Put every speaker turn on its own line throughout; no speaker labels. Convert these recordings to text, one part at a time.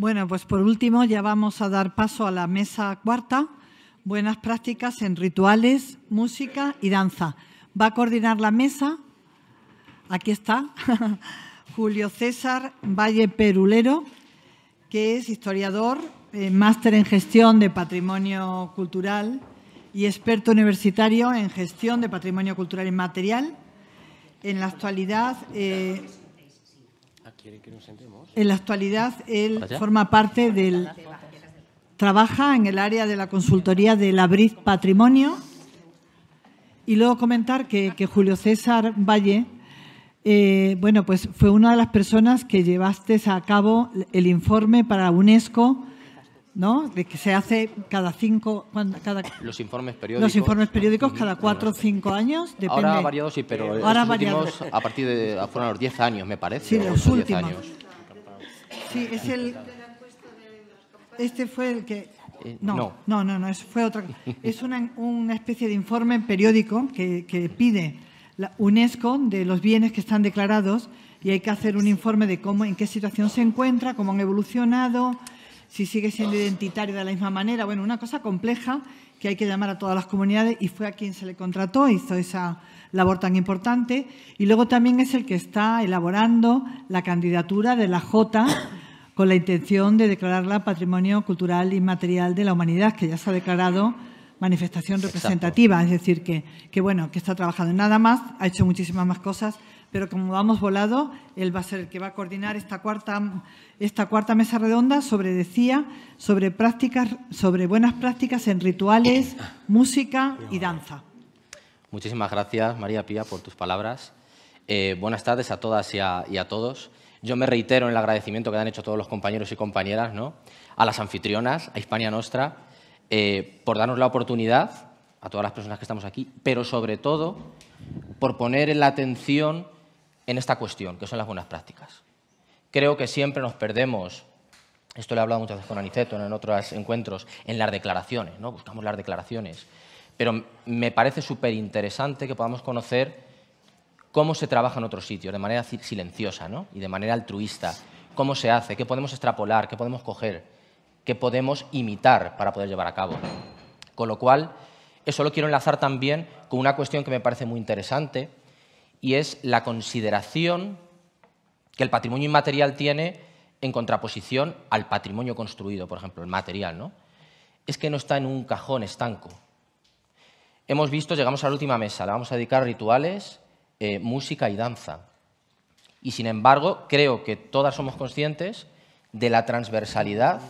Bueno, pues por último ya vamos a dar paso a la mesa cuarta, buenas prácticas en rituales, música y danza. Va a coordinar la mesa, aquí está, Julio César Valle Perulero, que es historiador, eh, máster en gestión de patrimonio cultural y experto universitario en gestión de patrimonio cultural inmaterial. En la actualidad... Eh, en la actualidad, él forma parte del. Trabaja en el área de la consultoría de la Patrimonio. Y luego comentar que, Julio César Valle, eh, bueno, pues fue una de las personas que llevaste a cabo el informe para UNESCO ¿no? De que se hace cada cinco, cada
los informes periódicos, los informes
periódicos cada cuatro o cinco años. Depende. Ahora ha variado, sí, pero eh, Ahora los a
partir de fueron los diez años, me parece. Sí, los, últimos.
Sí, es el. Este fue el que. Eh, no, no, no, no, es, fue otra. Es una, una, especie de informe periódico que, que pide la UNESCO de los bienes que están declarados y hay que hacer un informe de cómo, en qué situación se encuentra, cómo han evolucionado, si sigue siendo identitario de la misma manera. Bueno, una cosa compleja que hay que llamar a todas las comunidades y fue a quien se le contrató, hizo esa labor tan importante. Y luego también es el que está elaborando la candidatura de la J con la intención de declararla Patrimonio Cultural Inmaterial de la Humanidad, que ya se ha declarado manifestación representativa. Es decir, que, que, bueno, que está trabajando en nada más, ha hecho muchísimas más cosas, pero como vamos volado, él va a ser el que va a coordinar esta cuarta, esta cuarta mesa redonda sobre decía, sobre prácticas, sobre buenas prácticas en rituales, música y danza.
Muchísimas gracias, María Pía, por tus palabras. Eh, buenas tardes a todas y a, todos. Yo me reitero en el agradecimiento que han hecho todos los compañeros y compañeras, ¿no? a las anfitrionas, a Hispania Nostra, eh, por darnos la oportunidad, a todas las personas que estamos aquí, pero sobre todo por poner en la atención en esta cuestión, que son las buenas prácticas. Creo que siempre nos perdemos, esto lo he hablado muchas veces con Aniceto en otros encuentros, en las declaraciones, ¿no? buscamos las declaraciones, pero me parece súper interesante que podamos conocer cómo se trabaja en otros sitios, de manera silenciosa y de manera altruista, cómo se hace, qué podemos extrapolar, qué podemos coger, qué podemos imitar para poder llevar a cabo. Con lo cual, eso lo quiero enlazar también con una cuestión que me parece muy interesante, y es la consideración que el patrimonio inmaterial tiene en contraposición al patrimonio construido, por ejemplo, el material. ¿no? Es que no está en un cajón estanco. Hemos visto, llegamos a la última mesa, la vamos a dedicar a rituales, eh, música y danza. Y sin embargo, creo que todas somos conscientes de la transversalidad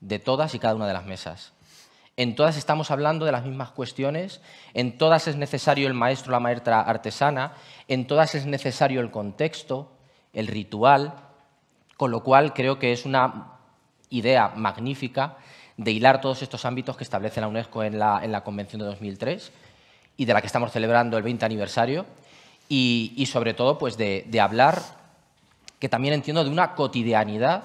de todas y cada una de las mesas en todas estamos hablando de las mismas cuestiones, en todas es necesario el maestro, o la maestra artesana, en todas es necesario el contexto, el ritual, con lo cual creo que es una idea magnífica de hilar todos estos ámbitos que establece la UNESCO en la, Convención de 2003 y de la que estamos celebrando el 20 aniversario, y, sobre todo pues de, de hablar, que también entiendo, de una cotidianidad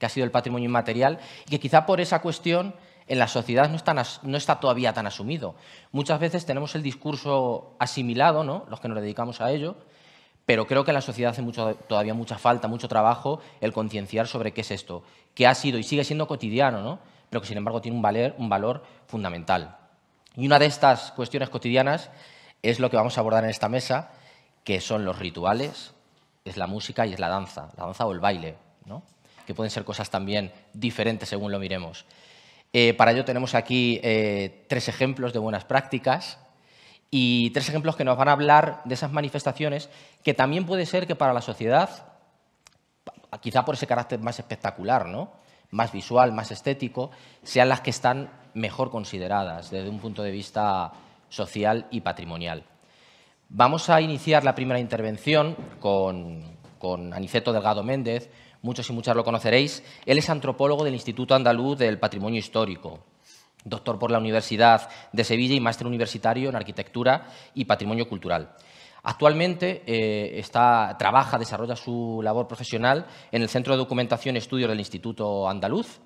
que ha sido el patrimonio inmaterial y que quizá por esa cuestión en la sociedad no, está todavía tan asumido. Muchas veces tenemos el discurso asimilado, ¿no? los que nos dedicamos a ello, pero creo que en la sociedad hace todavía mucha falta, mucho trabajo el concienciar sobre qué es esto, que ha sido y sigue siendo cotidiano, ¿no? pero que sin embargo tiene un, un valor fundamental. Y una de estas cuestiones cotidianas es lo que vamos a abordar en esta mesa, que son los rituales, es la música y es la danza, la danza o el baile, que pueden ser cosas también diferentes según lo miremos. Eh, para ello tenemos aquí eh, tres ejemplos de buenas prácticas y tres ejemplos que nos van a hablar de esas manifestaciones que también puede ser que para la sociedad, quizá por ese carácter más espectacular, ¿no? más visual, más estético, sean las que están mejor consideradas desde un punto de vista social y patrimonial. Vamos a iniciar la primera intervención con Aniceto Delgado Méndez, muchos y muchas lo conoceréis. Él es antropólogo del Instituto Andaluz del Patrimonio Histórico, doctor por la Universidad de Sevilla y máster universitario en Arquitectura y Patrimonio Cultural. Actualmente eh, está, trabaja, desarrolla su labor profesional en el Centro de Documentación y Estudios del Instituto Andaluz,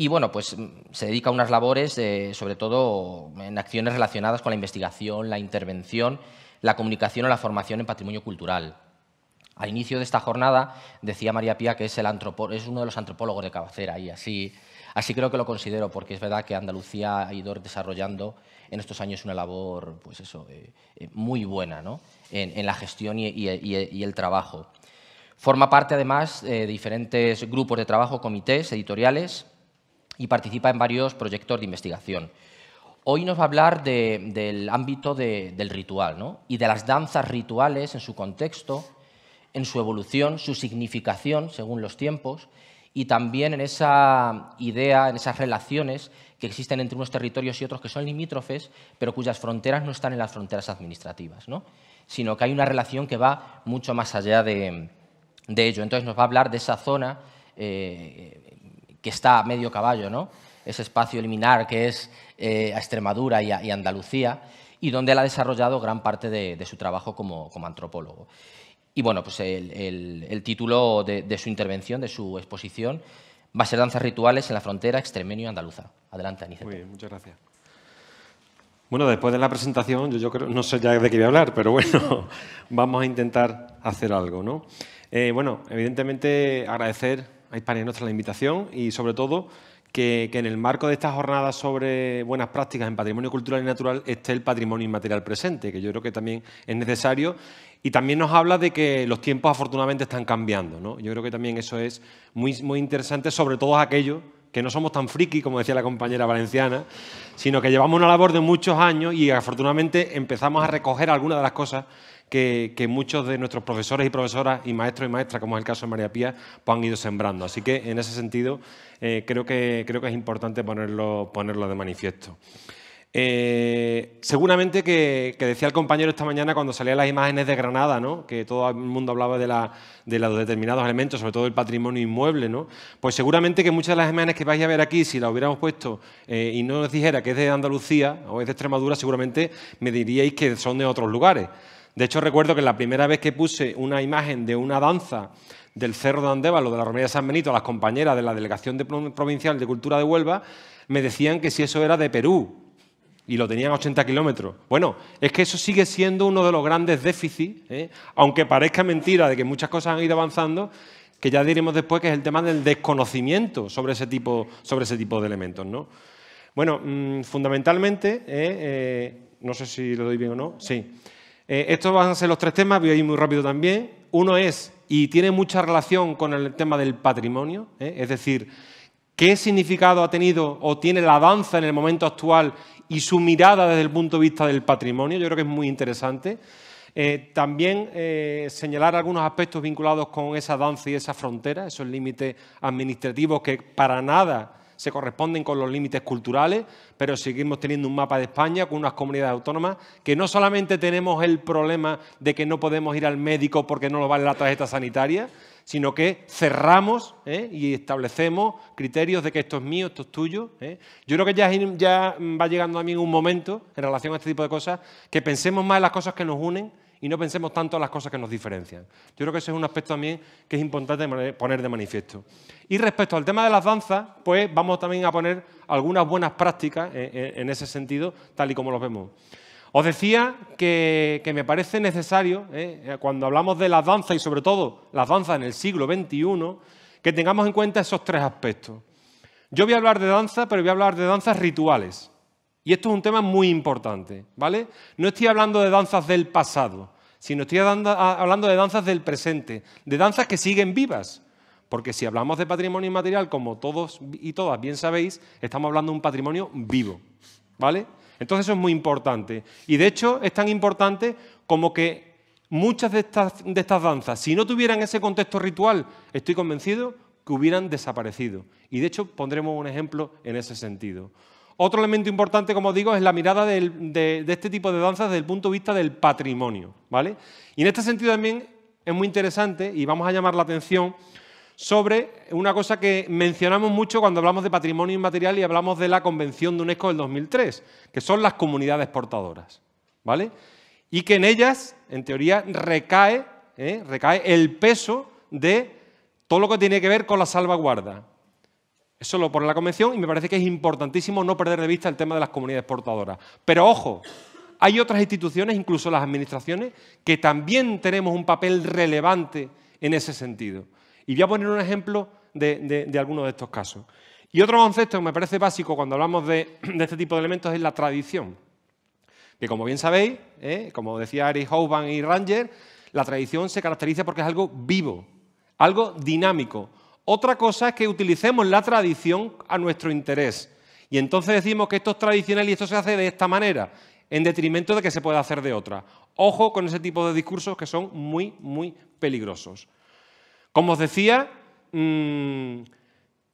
y bueno, pues mm, se dedica a unas labores, eh, sobre todo en acciones relacionadas con la investigación, la intervención, la comunicación o la formación en patrimonio cultural. Al inicio de esta jornada decía María Pía que es, el uno de los antropólogos de cabecera y así, creo que lo considero porque es verdad que Andalucía ha ido desarrollando en estos años una labor pues eh, eh, muy buena en, la gestión y, el trabajo. Forma parte además eh, de diferentes grupos de trabajo, comités, editoriales y participa en varios proyectos de investigación. Hoy nos va a hablar del ámbito del ritual y de las danzas rituales en su contexto en su evolución, su significación según los tiempos y también en esa idea, en esas relaciones que existen entre unos territorios y otros que son limítrofes, pero cuyas fronteras no están en las fronteras administrativas, sino que hay una relación que va mucho más allá de, ello. Entonces nos va a hablar de esa zona eh, que está a medio caballo, ese espacio liminar que es eh, a Extremadura y, Andalucía, y donde él ha desarrollado gran parte de, su trabajo como antropólogo. Y bueno, pues el, título de, su intervención, de su exposición, va a ser Danzas Rituales en la Frontera Extremeño Andaluza. Adelante, Aniceto. muchas gracias.
Bueno, después de la presentación, yo, creo, no sé ya de qué voy a hablar, pero bueno, vamos a intentar hacer algo, ¿no? Eh, bueno, evidentemente agradecer a Hispania Nuestra la invitación y sobre todo que, que, en el marco de esta jornada sobre buenas prácticas en patrimonio cultural y natural esté el patrimonio inmaterial presente, que yo creo que también es necesario y también nos habla de que los tiempos afortunadamente están cambiando. Yo creo que también eso es muy, muy interesante, sobre todo aquello que no somos tan friki, como decía la compañera valenciana, sino que llevamos una labor de muchos años y afortunadamente empezamos a recoger algunas de las cosas que, muchos de nuestros profesores y profesoras y maestros y maestras, como es el caso de María Pía, pues han ido sembrando. Así que en ese sentido eh, creo, que, creo que es importante ponerlo, ponerlo de manifiesto. Eh, seguramente que, decía el compañero esta mañana cuando salían las imágenes de Granada, ¿no? que todo el mundo hablaba de, los determinados elementos, sobre todo el patrimonio inmueble, ¿no? pues seguramente que muchas de las imágenes que vais a ver aquí, si las hubiéramos puesto eh, y no os dijera que es de Andalucía o es de Extremadura, seguramente me diríais que son de otros lugares. De hecho, recuerdo que la primera vez que puse una imagen de una danza del Cerro de Andévalo, de la Romería de San Benito, a las compañeras de la Delegación Provincial de Cultura de Huelva, me decían que si eso era de Perú, y lo tenían a 80 kilómetros. Bueno, es que eso sigue siendo uno de los grandes déficits, ¿eh? aunque parezca mentira de que muchas cosas han ido avanzando, que ya diremos después que es el tema del desconocimiento sobre ese tipo, sobre ese tipo de elementos. ¿no? Bueno, mm, fundamentalmente, ¿eh? Eh, no sé si lo doy bien o no, sí. estos van a ser los tres temas, voy a ir muy rápido también. Uno es, y tiene mucha relación con el tema del patrimonio, es decir, qué significado ha tenido o tiene la danza en el momento actual y su mirada desde el punto de vista del patrimonio, yo creo que es muy interesante. Eh, también eh, señalar algunos aspectos vinculados con esa danza y esa frontera, esos límites administrativos que para nada se corresponden con los límites culturales, pero seguimos teniendo un mapa de España con unas comunidades autónomas que no solamente tenemos el problema de que no podemos ir al médico porque no nos vale la tarjeta sanitaria, sino que cerramos ¿eh? y establecemos criterios de que esto es mío, esto es tuyo. ¿eh? Yo creo que ya, ya mm, va llegando a mí un momento, en relación a este tipo de cosas, que pensemos más en las cosas que nos unen y no pensemos tanto en las cosas que nos diferencian. Yo creo que ese es un aspecto también que es importante poner de manifiesto. Y respecto al tema de las danzas, pues vamos también a poner algunas buenas prácticas eh, eh, en ese sentido, tal y como los vemos. Os decía que, me parece necesario, eh, cuando hablamos de las danzas y sobre todo las danzas en el siglo XXI, que tengamos en cuenta esos tres aspectos. Yo voy a hablar de danza, pero voy a hablar de danzas rituales. Y esto es un tema muy importante, ¿vale? No estoy hablando de danzas del pasado, sino estoy ah, hablando de danzas del presente, de danzas que siguen vivas. Porque si hablamos de patrimonio inmaterial, como todos y todas bien sabéis, estamos hablando de un patrimonio vivo, ¿vale? Entonces eso es muy importante. Y de hecho es tan importante como que muchas de estas, de estas danzas, si no tuvieran ese contexto ritual, estoy convencido que hubieran desaparecido. Y de hecho pondremos un ejemplo en ese sentido. Otro elemento importante, como digo, es la mirada de, este tipo de danzas desde el punto de vista del patrimonio. ¿vale? Y en este sentido también es muy interesante y vamos a llamar la atención sobre una cosa que mencionamos mucho cuando hablamos de patrimonio inmaterial y hablamos de la Convención de UNESCO del 2003, que son las comunidades portadoras. ¿vale? Y que en ellas, en teoría, recae, ¿eh? recae el peso de todo lo que tiene que ver con la salvaguarda, eso lo pone la Convención y me parece que es importantísimo no perder de vista el tema de las comunidades portadoras. Pero ojo, hay otras instituciones, incluso las administraciones, que también tenemos un papel relevante en ese sentido. Y voy a poner un ejemplo de, alguno de algunos de estos casos. Y otro concepto que me parece básico cuando hablamos de, este tipo de elementos es la tradición. Que como bien sabéis, ¿eh? como decía Ari Hoban y Ranger, la tradición se caracteriza porque es algo vivo, algo dinámico, otra cosa es que utilicemos la tradición a nuestro interés. Y entonces decimos que esto es tradicional y esto se hace de esta manera, en detrimento de que se pueda hacer de otra. Ojo con ese tipo de discursos que son muy, muy peligrosos. Como os decía, mm,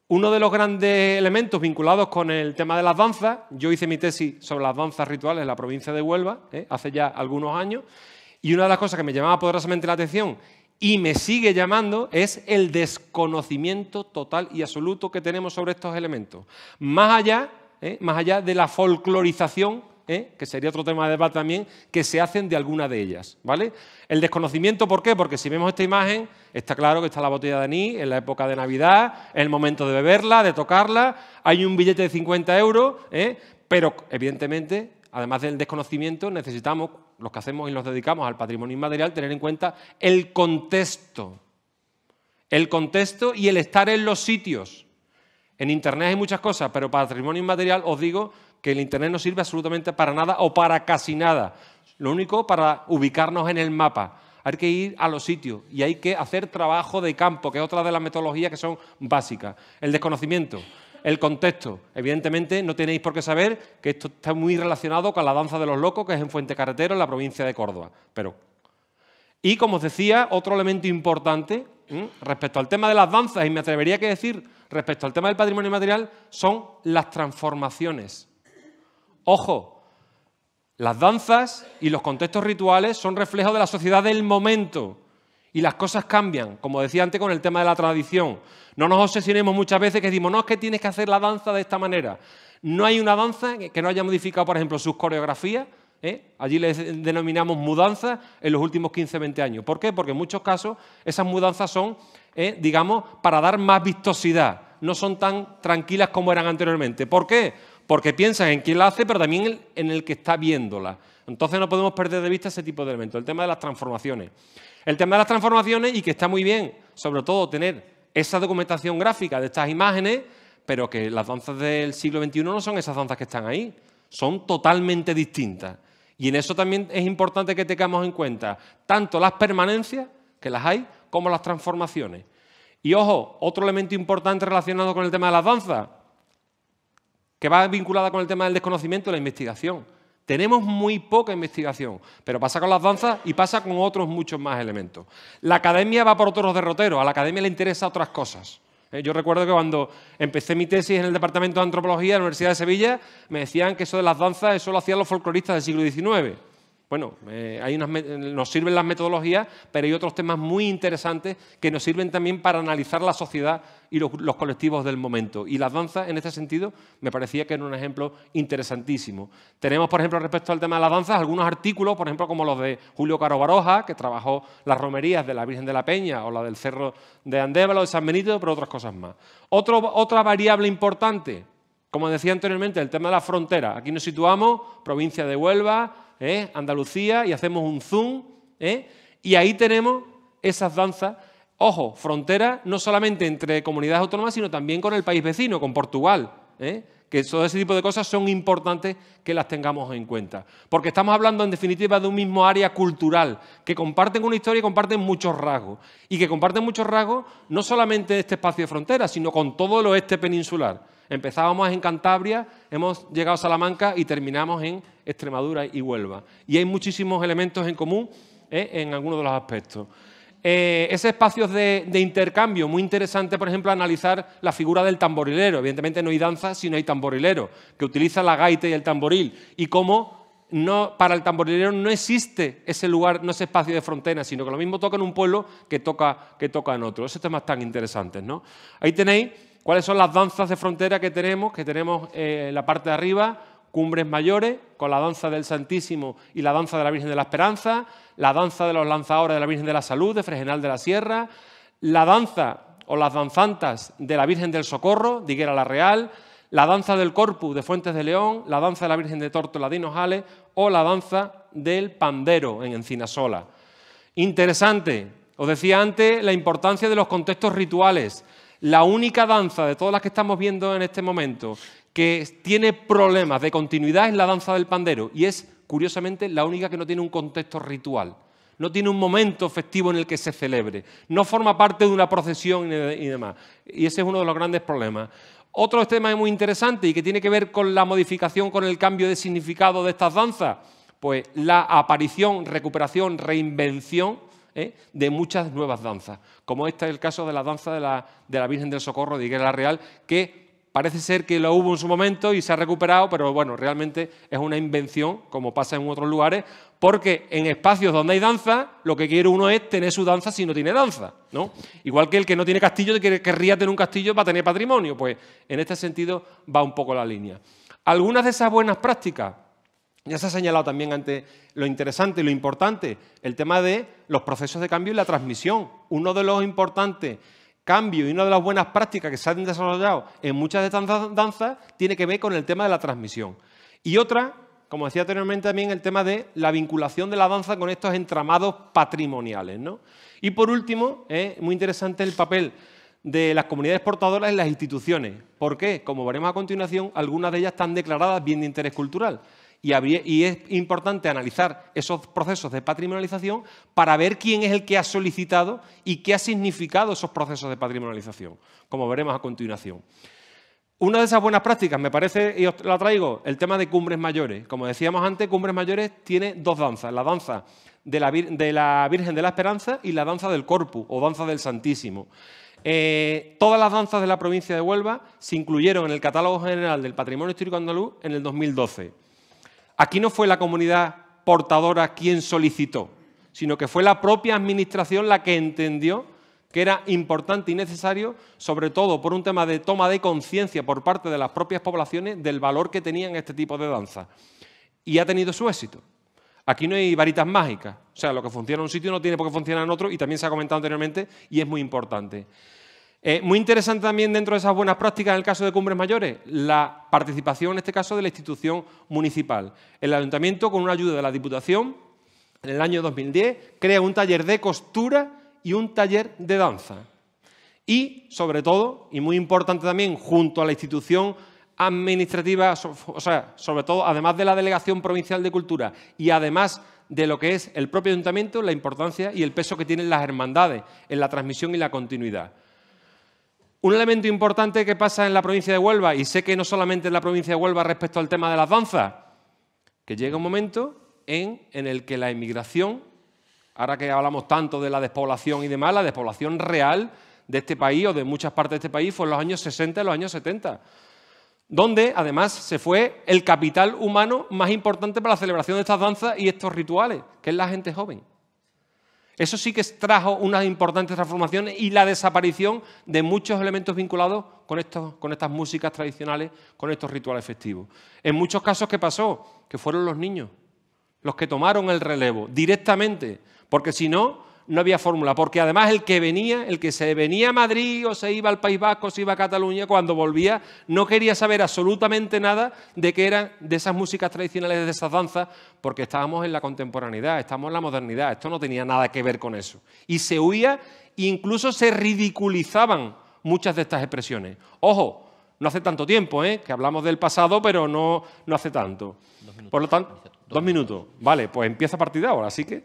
uno de los grandes elementos vinculados con el tema de las danzas, yo hice mi tesis sobre las danzas rituales en la provincia de Huelva, ¿eh? hace ya algunos años, y una de las cosas que me llamaba poderosamente la atención y me sigue llamando es el desconocimiento total y absoluto que tenemos sobre estos elementos. Más allá, ¿eh? más allá de la folclorización, ¿eh? que sería otro tema de debate también, que se hacen de alguna de ellas. ¿vale? El desconocimiento, ¿por qué? Porque si vemos esta imagen, está claro que está la botella de anís en la época de Navidad, en el momento de beberla, de tocarla, hay un billete de 50 euros, ¿eh? pero evidentemente además del desconocimiento, necesitamos los que hacemos y nos dedicamos al patrimonio inmaterial, tener en cuenta el contexto. El contexto y el estar en los sitios. En Internet hay muchas cosas, pero patrimonio inmaterial os digo que el Internet no sirve absolutamente para nada o para casi nada. Lo único para ubicarnos en el mapa. Hay que ir a los sitios y hay que hacer trabajo de campo, que es otra de las metodologías que son básicas. El desconocimiento el contexto. Evidentemente, no tenéis por qué saber que esto está muy relacionado con la danza de los locos, que es en Fuente Carretero, en la provincia de Córdoba. Pero... Y como os decía, otro elemento importante respecto al tema de las danzas, y me atrevería a decir respecto al tema del patrimonio material, son las transformaciones. Ojo, las danzas y los contextos rituales son reflejo de la sociedad del momento y las cosas cambian, como decía antes con el tema de la tradición. No nos obsesionemos muchas veces que decimos, no es que tienes que hacer la danza de esta manera. No hay una danza que no haya modificado, por ejemplo, sus coreografías. ¿eh? Allí le denominamos mudanzas en los últimos 15, 20 años. ¿Por qué? Porque en muchos casos esas mudanzas son, ¿eh? digamos, para dar más vistosidad. No son tan tranquilas como eran anteriormente. ¿Por qué? porque piensan en quién la hace, pero también en el que está viéndola. Entonces no podemos perder de vista ese tipo de elementos. El tema de las transformaciones. El tema de las transformaciones y que está muy bien, sobre todo, tener esa documentación gráfica de estas imágenes, pero que las danzas del siglo XXI no son esas danzas que están ahí, son totalmente distintas. Y en eso también es importante que tengamos en cuenta tanto las permanencias, que las hay, como las transformaciones. Y ojo, otro elemento importante relacionado con el tema de las danzas, que va vinculada con el tema del desconocimiento y la investigación. Tenemos muy poca investigación, pero pasa con las danzas y pasa con otros muchos más elementos. La academia va por otros derroteros, a la academia le interesa otras cosas. Eh, yo recuerdo que cuando empecé mi tesis en el Departamento de Antropología de la Universidad de Sevilla, me decían que eso de las danzas, eso lo hacían los folcloristas del siglo XIX. Bueno, eh, nos sirven las metodologías, pero hay otros temas muy interesantes que nos sirven también para analizar la sociedad y los, colectivos del momento. Y las danzas, en este sentido, me parecía que era un ejemplo interesantísimo. Tenemos, por ejemplo, respecto al tema de las danzas, algunos artículos, por ejemplo, como los de Julio Caro Baroja, que trabajó las romerías de la Virgen de la Peña o la del Cerro de Andévalo, de San Benito, pero otras cosas más. otra variable importante, como decía anteriormente, el tema de la frontera. Aquí nos situamos, provincia de Huelva, ¿eh? Andalucía y hacemos un zoom. ¿eh? Y ahí tenemos esas danzas, ojo, frontera no solamente entre comunidades autónomas, sino también con el país vecino, con Portugal. ¿eh? que todo ese tipo de cosas son importantes que las tengamos en cuenta. Porque estamos hablando en definitiva de un mismo área cultural, que comparten una historia y comparten muchos rasgos. Y que comparten muchos rasgos no solamente este espacio de frontera, sino con todo el oeste peninsular. Empezábamos en Cantabria, hemos llegado a Salamanca y terminamos en Extremadura y Huelva. Y hay muchísimos elementos en común ¿eh? en algunos de los aspectos. Eh, ese espacio de, intercambio, muy interesante, por ejemplo, analizar la figura del tamborilero. Evidentemente no hay danza si no hay tamborilero, que utiliza la gaita y el tamboril. Y cómo no, para el tamborilero no existe ese lugar, no ese espacio de frontera, sino que lo mismo toca en un pueblo que toca, que toca en otro. Esos temas tan interesantes, ¿no? Ahí tenéis ¿Cuáles son las danzas de frontera que tenemos? Que tenemos en eh, la parte de arriba, cumbres mayores, con la danza del Santísimo y la danza de la Virgen de la Esperanza, la danza de los lanzadores de la Virgen de la Salud, de Fregenal de la Sierra, la danza o las danzantas de la Virgen del Socorro, de Higuera la Real, la danza del Corpus de Fuentes de León, la danza de la Virgen de Tórtola de o la danza del Pandero en Encinasola. Interesante, os decía antes la importancia de los contextos rituales la única danza de todas las que estamos viendo en este momento que tiene problemas de continuidad es la danza del pandero y es, curiosamente, la única que no tiene un contexto ritual. No tiene un momento festivo en el que se celebre. No forma parte de una procesión y demás. Y ese es uno de los grandes problemas. Otro tema muy interesante y que tiene que ver con la modificación, con el cambio de significado de estas danzas, pues la aparición, recuperación, reinvención ¿eh? de muchas nuevas danzas, como este es el caso de la danza de la, Virgen del Socorro de Higuera Real, que parece ser que lo hubo en su momento y se ha recuperado, pero bueno, realmente es una invención, como pasa en otros lugares, porque en espacios donde hay danza, lo que quiere uno es tener su danza si no tiene danza, ¿no? Igual que el que no tiene castillo, que querría tener un castillo para tener patrimonio, pues en este sentido va un poco la línea. Algunas de esas buenas prácticas ya se ha señalado también ante lo interesante y lo importante, el tema de los procesos de cambio y la transmisión. Uno de los importantes cambios y una de las buenas prácticas que se han desarrollado en muchas de estas danzas tiene que ver con el tema de la transmisión. Y otra, como decía anteriormente, también el tema de la vinculación de la danza con estos entramados patrimoniales. Y por último, es muy interesante el papel de las comunidades portadoras en las instituciones. ¿Por qué? Como veremos a continuación, algunas de ellas están declaradas bien de interés cultural y, es importante analizar esos procesos de patrimonialización para ver quién es el que ha solicitado y qué ha significado esos procesos de patrimonialización, como veremos a continuación. Una de esas buenas prácticas, me parece, y os la traigo, el tema de cumbres mayores. Como decíamos antes, cumbres mayores tiene dos danzas, la danza de la, Virgen de la Esperanza y la danza del Corpus o danza del Santísimo. Eh, todas las danzas de la provincia de Huelva se incluyeron en el Catálogo General del Patrimonio Histórico Andaluz en el 2012. Aquí no fue la comunidad portadora quien solicitó, sino que fue la propia administración la que entendió que era importante y necesario, sobre todo por un tema de toma de conciencia por parte de las propias poblaciones del valor que tenían este tipo de danza. Y ha tenido su éxito. Aquí no hay varitas mágicas. O sea, lo que funciona en un sitio no tiene por qué funcionar en otro y también se ha comentado anteriormente y es muy importante. Eh, muy interesante también dentro de esas buenas prácticas, en el caso de Cumbres Mayores, la participación, en este caso, de la institución municipal. El ayuntamiento, con una ayuda de la Diputación, en el año 2010, crea un taller de costura y un taller de danza. Y, sobre todo, y muy importante también, junto a la institución administrativa, o sea, sobre todo, además de la Delegación Provincial de Cultura y además de lo que es el propio ayuntamiento, la importancia y el peso que tienen las hermandades en la transmisión y la continuidad. Un elemento importante que pasa en la provincia de Huelva, y sé que no solamente en la provincia de Huelva respecto al tema de las danzas, que llega un momento en, el que la emigración, ahora que hablamos tanto de la despoblación y demás, la despoblación real de este país o de muchas partes de este país fue en los años 60 y los años 70 donde además se fue el capital humano más importante para la celebración de estas danzas y estos rituales, que es la gente joven. Eso sí que trajo unas importantes transformaciones y la desaparición de muchos elementos vinculados con, estos, con estas músicas tradicionales, con estos rituales festivos. En muchos casos, ¿qué pasó? Que fueron los niños los que tomaron el relevo directamente, porque si no, no había fórmula, porque además el que venía, el que se venía a Madrid o se iba al País Vasco, o se iba a Cataluña, cuando volvía no quería saber absolutamente nada de qué eran de esas músicas tradicionales, de esas danzas, porque estábamos en la contemporaneidad, estábamos en la modernidad, esto no tenía nada que ver con eso. Y se huía, incluso se ridiculizaban muchas de estas expresiones. Ojo, no hace tanto tiempo, ¿eh? que hablamos del pasado, pero no, no hace tanto. Por lo tanto, dos minutos. Vale, pues empieza a partir de ahora, así que...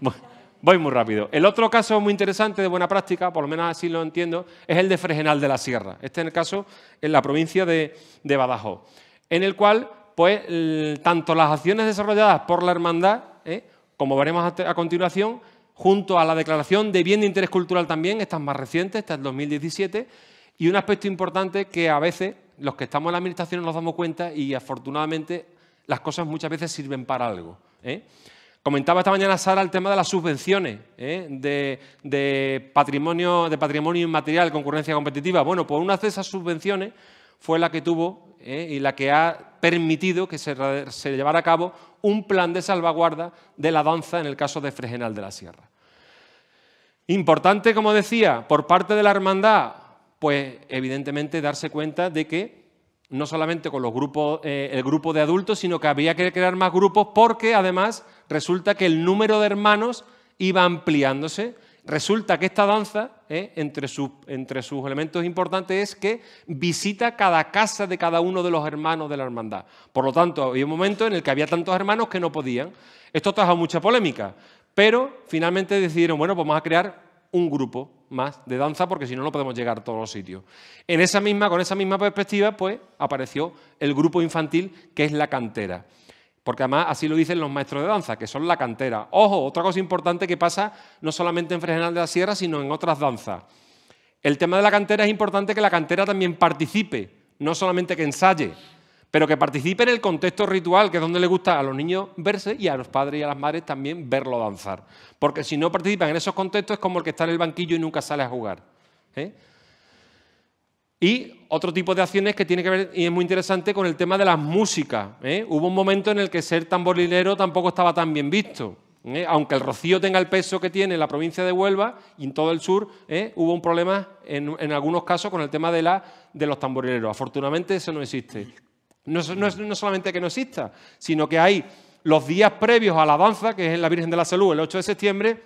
Voy muy rápido. El otro caso muy interesante de buena práctica, por lo menos así lo entiendo, es el de Fregenal de la Sierra. Este es el caso en la provincia de, Badajoz, en el cual, pues, tanto las acciones desarrolladas por la hermandad, ¿eh? como veremos a, continuación, junto a la declaración de bien de interés cultural también, esta es más reciente, esta es 2017, y un aspecto importante que a veces los que estamos en la administración nos damos cuenta y afortunadamente las cosas muchas veces sirven para algo. ¿eh? Comentaba esta mañana Sara el tema de las subvenciones ¿eh? de, patrimonio, de inmaterial, concurrencia competitiva. Bueno, pues una de esas subvenciones fue la que tuvo ¿eh? y la que ha permitido que se, llevara a cabo un plan de salvaguarda de la danza en el caso de Fregenal de la Sierra. Importante, como decía, por parte de la hermandad, pues evidentemente darse cuenta de que no solamente con los grupos, eh, el grupo de adultos, sino que había que crear más grupos porque además resulta que el número de hermanos iba ampliándose. Resulta que esta danza, eh, entre, sus, entre sus elementos importantes, es que visita cada casa de cada uno de los hermanos de la hermandad. Por lo tanto, había un momento en el que había tantos hermanos que no podían. Esto trajo mucha polémica, pero finalmente decidieron, bueno, vamos a crear un grupo más de danza porque si no, no podemos llegar a todos los sitios. En esa misma, con esa misma perspectiva, pues apareció el grupo infantil que es la cantera. Porque además así lo dicen los maestros de danza, que son la cantera. Ojo, otra cosa importante que pasa no solamente en Fregenal de la Sierra, sino en otras danzas. El tema de la cantera es importante que la cantera también participe, no solamente que ensaye pero que participe en el contexto ritual, que es donde le gusta a los niños verse y a los padres y a las madres también verlo danzar. Porque si no participan en esos contextos es como el que está en el banquillo y nunca sale a jugar. ¿eh? Y otro tipo de acciones que tiene que ver, y es muy interesante, con el tema de las músicas. ¿eh? Hubo un momento en el que ser tamborilero tampoco estaba tan bien visto. ¿eh? Aunque el rocío tenga el peso que tiene en la provincia de Huelva y en todo el sur, hubo un problema en, algunos casos con el tema de, de los tamborileros. Afortunadamente eso no existe. No, solamente que no exista, sino que hay los días previos a la danza, que es en la Virgen de la Salud, el 8 de septiembre,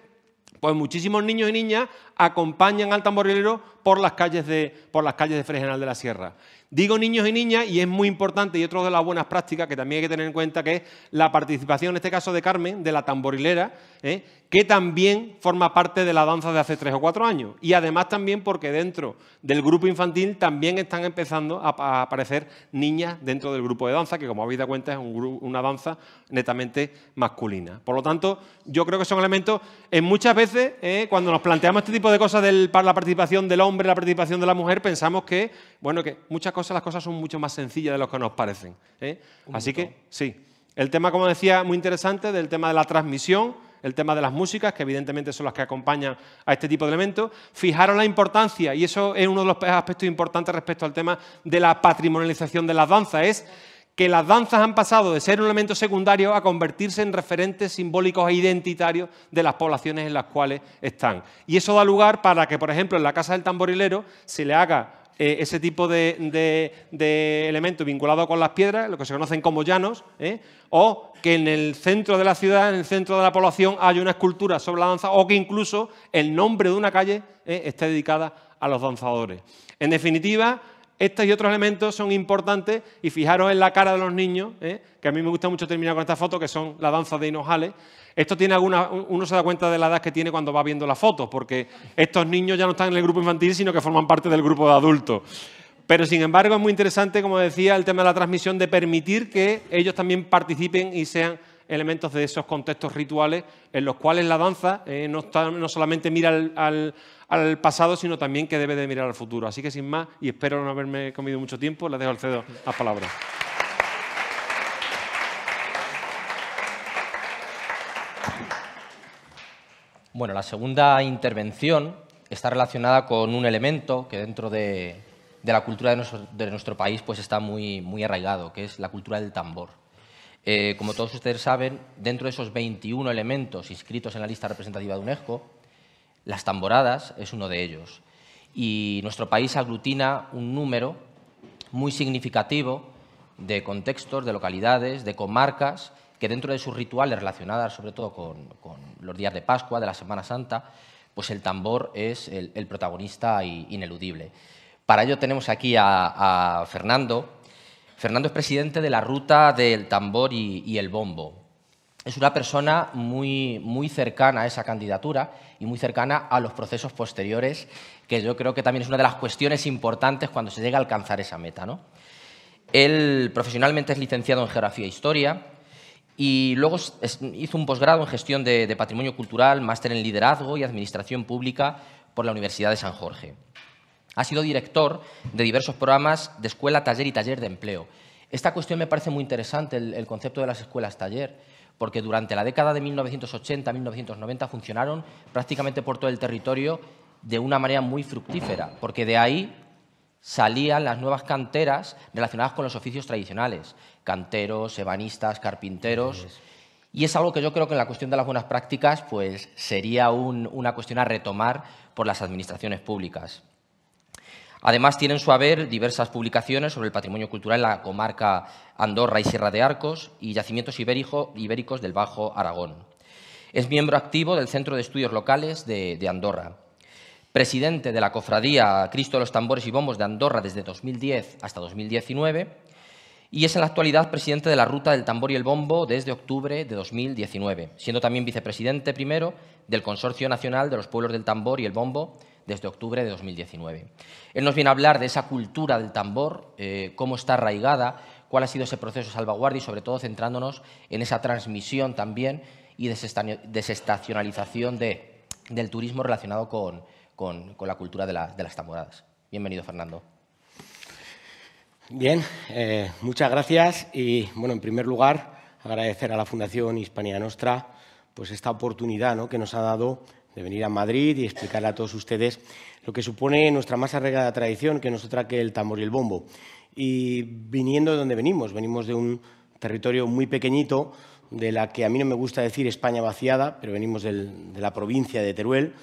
pues muchísimos niños y niñas acompañan al tamborilero por las calles de, por las calles de Fregenal de la Sierra. Digo niños y niñas y es muy importante y otro de las buenas prácticas que también hay que tener en cuenta que es la participación, en este caso de Carmen, de la tamborilera, ¿eh? que también forma parte de la danza de hace tres o cuatro años. Y además también porque dentro del grupo infantil también están empezando a, aparecer niñas dentro del grupo de danza, que como habéis dado cuenta es una danza netamente masculina. Por lo tanto, yo creo que son elementos, en muchas veces ¿eh? cuando nos planteamos este tipo de cosas para la participación del hombre, la participación de la mujer, pensamos que, bueno, que muchas cosas las cosas son mucho más sencillas de lo que nos parecen. ¿eh? Así que, sí. El tema, como decía, muy interesante, del tema de la transmisión, el tema de las músicas, que evidentemente son las que acompañan a este tipo de elementos. Fijaron la importancia, y eso es uno de los aspectos importantes respecto al tema de la patrimonialización de las danzas, es que las danzas han pasado de ser un elemento secundario a convertirse en referentes simbólicos e identitarios de las poblaciones en las cuales están. Y eso da lugar para que, por ejemplo, en la Casa del Tamborilero se le haga eh, ese tipo de, elemento vinculado elementos vinculados con las piedras, lo que se conocen como llanos, ¿eh? o que en el centro de la ciudad, en el centro de la población, haya una escultura sobre la danza, o que incluso el nombre de una calle ¿eh? esté dedicada a los danzadores. En definitiva, estos y otros elementos son importantes y fijaros en la cara de los niños, ¿eh? que a mí me gusta mucho terminar con esta foto, que son la danza de Hinojales. Esto tiene alguna, uno se da cuenta de la edad que tiene cuando va viendo la foto, porque estos niños ya no están en el grupo infantil, sino que forman parte del grupo de adultos. Pero sin embargo es muy interesante, como decía, el tema de la transmisión, de permitir que ellos también participen y sean elementos de esos contextos rituales en los cuales la danza eh, no, no, solamente mira al, pasado, sino también que debe de mirar al futuro. Así que sin más, y espero no haberme comido mucho tiempo, les dejo al cedo las palabras. Bueno,
la segunda intervención está relacionada con un elemento que dentro de, la cultura de nuestro, de nuestro, país pues está muy, muy arraigado, que es la cultura del tambor. Eh, como todos ustedes saben, dentro de esos 21 elementos inscritos en la lista representativa de UNESCO, las tamboradas es uno de ellos. Y nuestro país aglutina un número muy significativo de contextos, de localidades, de comarcas, que dentro de sus rituales relacionadas sobre todo con, los días de Pascua, de la Semana Santa, pues el tambor es el, protagonista ineludible. Para ello tenemos aquí a Fernando, Fernando es presidente de la ruta del tambor y, el bombo. Es una persona muy, muy cercana a esa candidatura y muy cercana a los procesos posteriores, que yo creo que también es una de las cuestiones importantes cuando se llega a alcanzar esa meta. Él profesionalmente es licenciado en Geografía e Historia, y luego hizo un posgrado en gestión de, patrimonio cultural, máster en liderazgo y administración pública por la Universidad de San Jorge. Ha sido director de diversos programas de escuela, taller y taller de empleo. Esta cuestión me parece muy interesante, el, concepto de las escuelas taller, porque durante la década de 1980-1990 funcionaron prácticamente por todo el territorio de una manera muy fructífera, porque de ahí salían las nuevas canteras relacionadas con los oficios tradicionales, canteros, ebanistas, carpinteros. Y es algo que yo creo que en la cuestión de las buenas prácticas pues, sería una cuestión a retomar por las administraciones públicas. Además, tiene en su haber diversas publicaciones sobre el patrimonio cultural en la comarca Andorra y Sierra de Arcos y yacimientos ibéricos del Bajo Aragón. Es miembro activo del Centro de Estudios Locales de, de Andorra. Presidente de la Cofradía Cristo de los Tambores y Bombos de Andorra desde 2010 hasta 2019 y es en la actualidad presidente de la Ruta del Tambor y el Bombo desde octubre de 2019, siendo también vicepresidente primero del Consorcio Nacional de los Pueblos del Tambor y el Bombo desde octubre de 2019. Él nos viene a hablar de esa cultura del tambor, eh, cómo está arraigada, cuál ha sido ese proceso de salvaguardia y sobre todo centrándonos en esa transmisión también y desestacionalización del turismo relacionado con, la cultura de, las tamboradas. Bienvenido, Fernando.
Bien, eh, muchas gracias y, bueno, en primer lugar, agradecer a la Fundación Hispania Nostra pues, esta oportunidad que nos ha dado de venir a Madrid y explicar a todos ustedes lo que supone nuestra más arraigada tradición, que no es otra que el tambor y el bombo. Y viniendo de donde venimos, venimos de un territorio muy pequeñito, de la que a mí no me gusta decir España vaciada, pero venimos de la provincia de Teruel.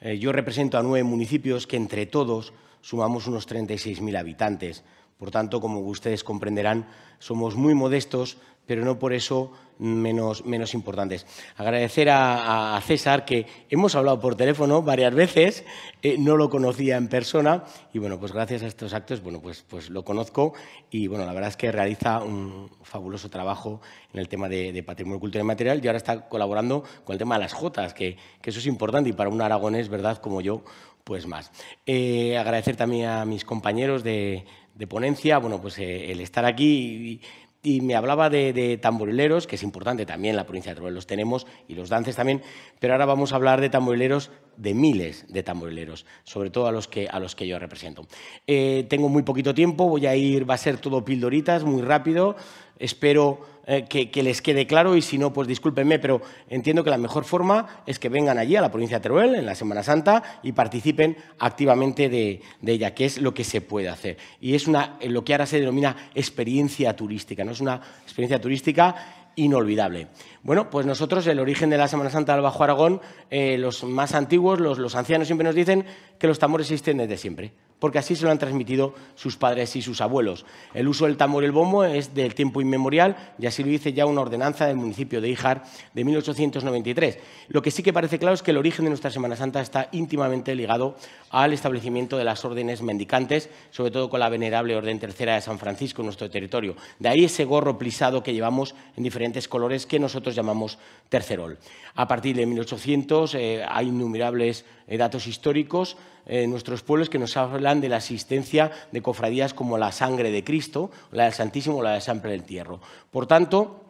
Eh, yo represento a nueve municipios que entre todos sumamos unos 36.000 habitantes. Por tanto, como ustedes comprenderán, somos muy modestos, pero no por eso menos, menos importantes. Agradecer a, César, que hemos hablado por teléfono varias veces, eh, no lo conocía en persona, y bueno, pues gracias a estos actos, bueno, pues, pues lo conozco, y bueno, la verdad es que realiza un fabuloso trabajo en el tema de, patrimonio cultural y material, y ahora está colaborando con el tema de las Jotas, que, que eso es importante, y para un aragonés, ¿verdad?, como yo, pues más. Eh, agradecer también a mis compañeros de, de ponencia, bueno, pues eh, el estar aquí y, y me hablaba de, de, tamborileros, que es importante también, la provincia de Teruel los tenemos, y los dances también, pero ahora vamos a hablar de tamborileros, de miles de tamborileros, sobre todo a los que, a los que yo represento. Eh, tengo muy poquito tiempo, voy a ir, va a ser todo pildoritas, muy rápido, Espero eh, que, les quede claro y si no, pues discúlpenme, pero entiendo que la mejor forma es que vengan allí a la provincia de Teruel en la Semana Santa y participen activamente de, ella, que es lo que se puede hacer. Y es una, lo que ahora se denomina experiencia turística, ¿no? Es una experiencia turística inolvidable. Bueno, pues nosotros, el origen de la Semana Santa del Bajo Aragón, eh, los más antiguos, los, los ancianos siempre nos dicen que los tambores existen desde siempre porque así se lo han transmitido sus padres y sus abuelos. El uso del tambor y el bombo es del tiempo inmemorial y así lo dice ya una ordenanza del municipio de Ijar de 1893. Lo que sí que parece claro es que el origen de nuestra Semana Santa está íntimamente ligado al establecimiento de las órdenes mendicantes, sobre todo con la venerable Orden Tercera de San Francisco en nuestro territorio. De ahí ese gorro plisado que llevamos en diferentes colores que nosotros llamamos tercerol. A partir de 1800 eh, hay innumerables eh, datos históricos en eh, nuestros pueblos que nos hablan de la existencia de cofradías como la sangre de Cristo, la del Santísimo o la de sangre del tierro. Por tanto,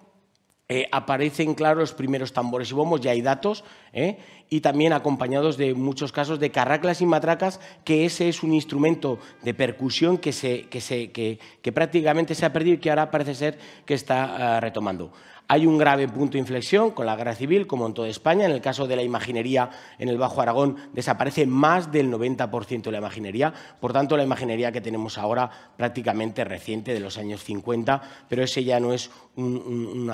eh, aparecen claros los primeros tambores y bombos, ya hay datos, y también acompañados de muchos casos de carraclas y matracas, que ese es un instrumento de percusión que, que, prácticamente se ha perdido y que ahora parece ser que está ah, retomando. Hay un grave punto de inflexión con la guerra civil, como en toda España. En el caso de la imaginería en el Bajo Aragón desaparece más del 90% de la imaginería. Por tanto, la imaginería que tenemos ahora prácticamente reciente de los años 50, pero ese ya no es un,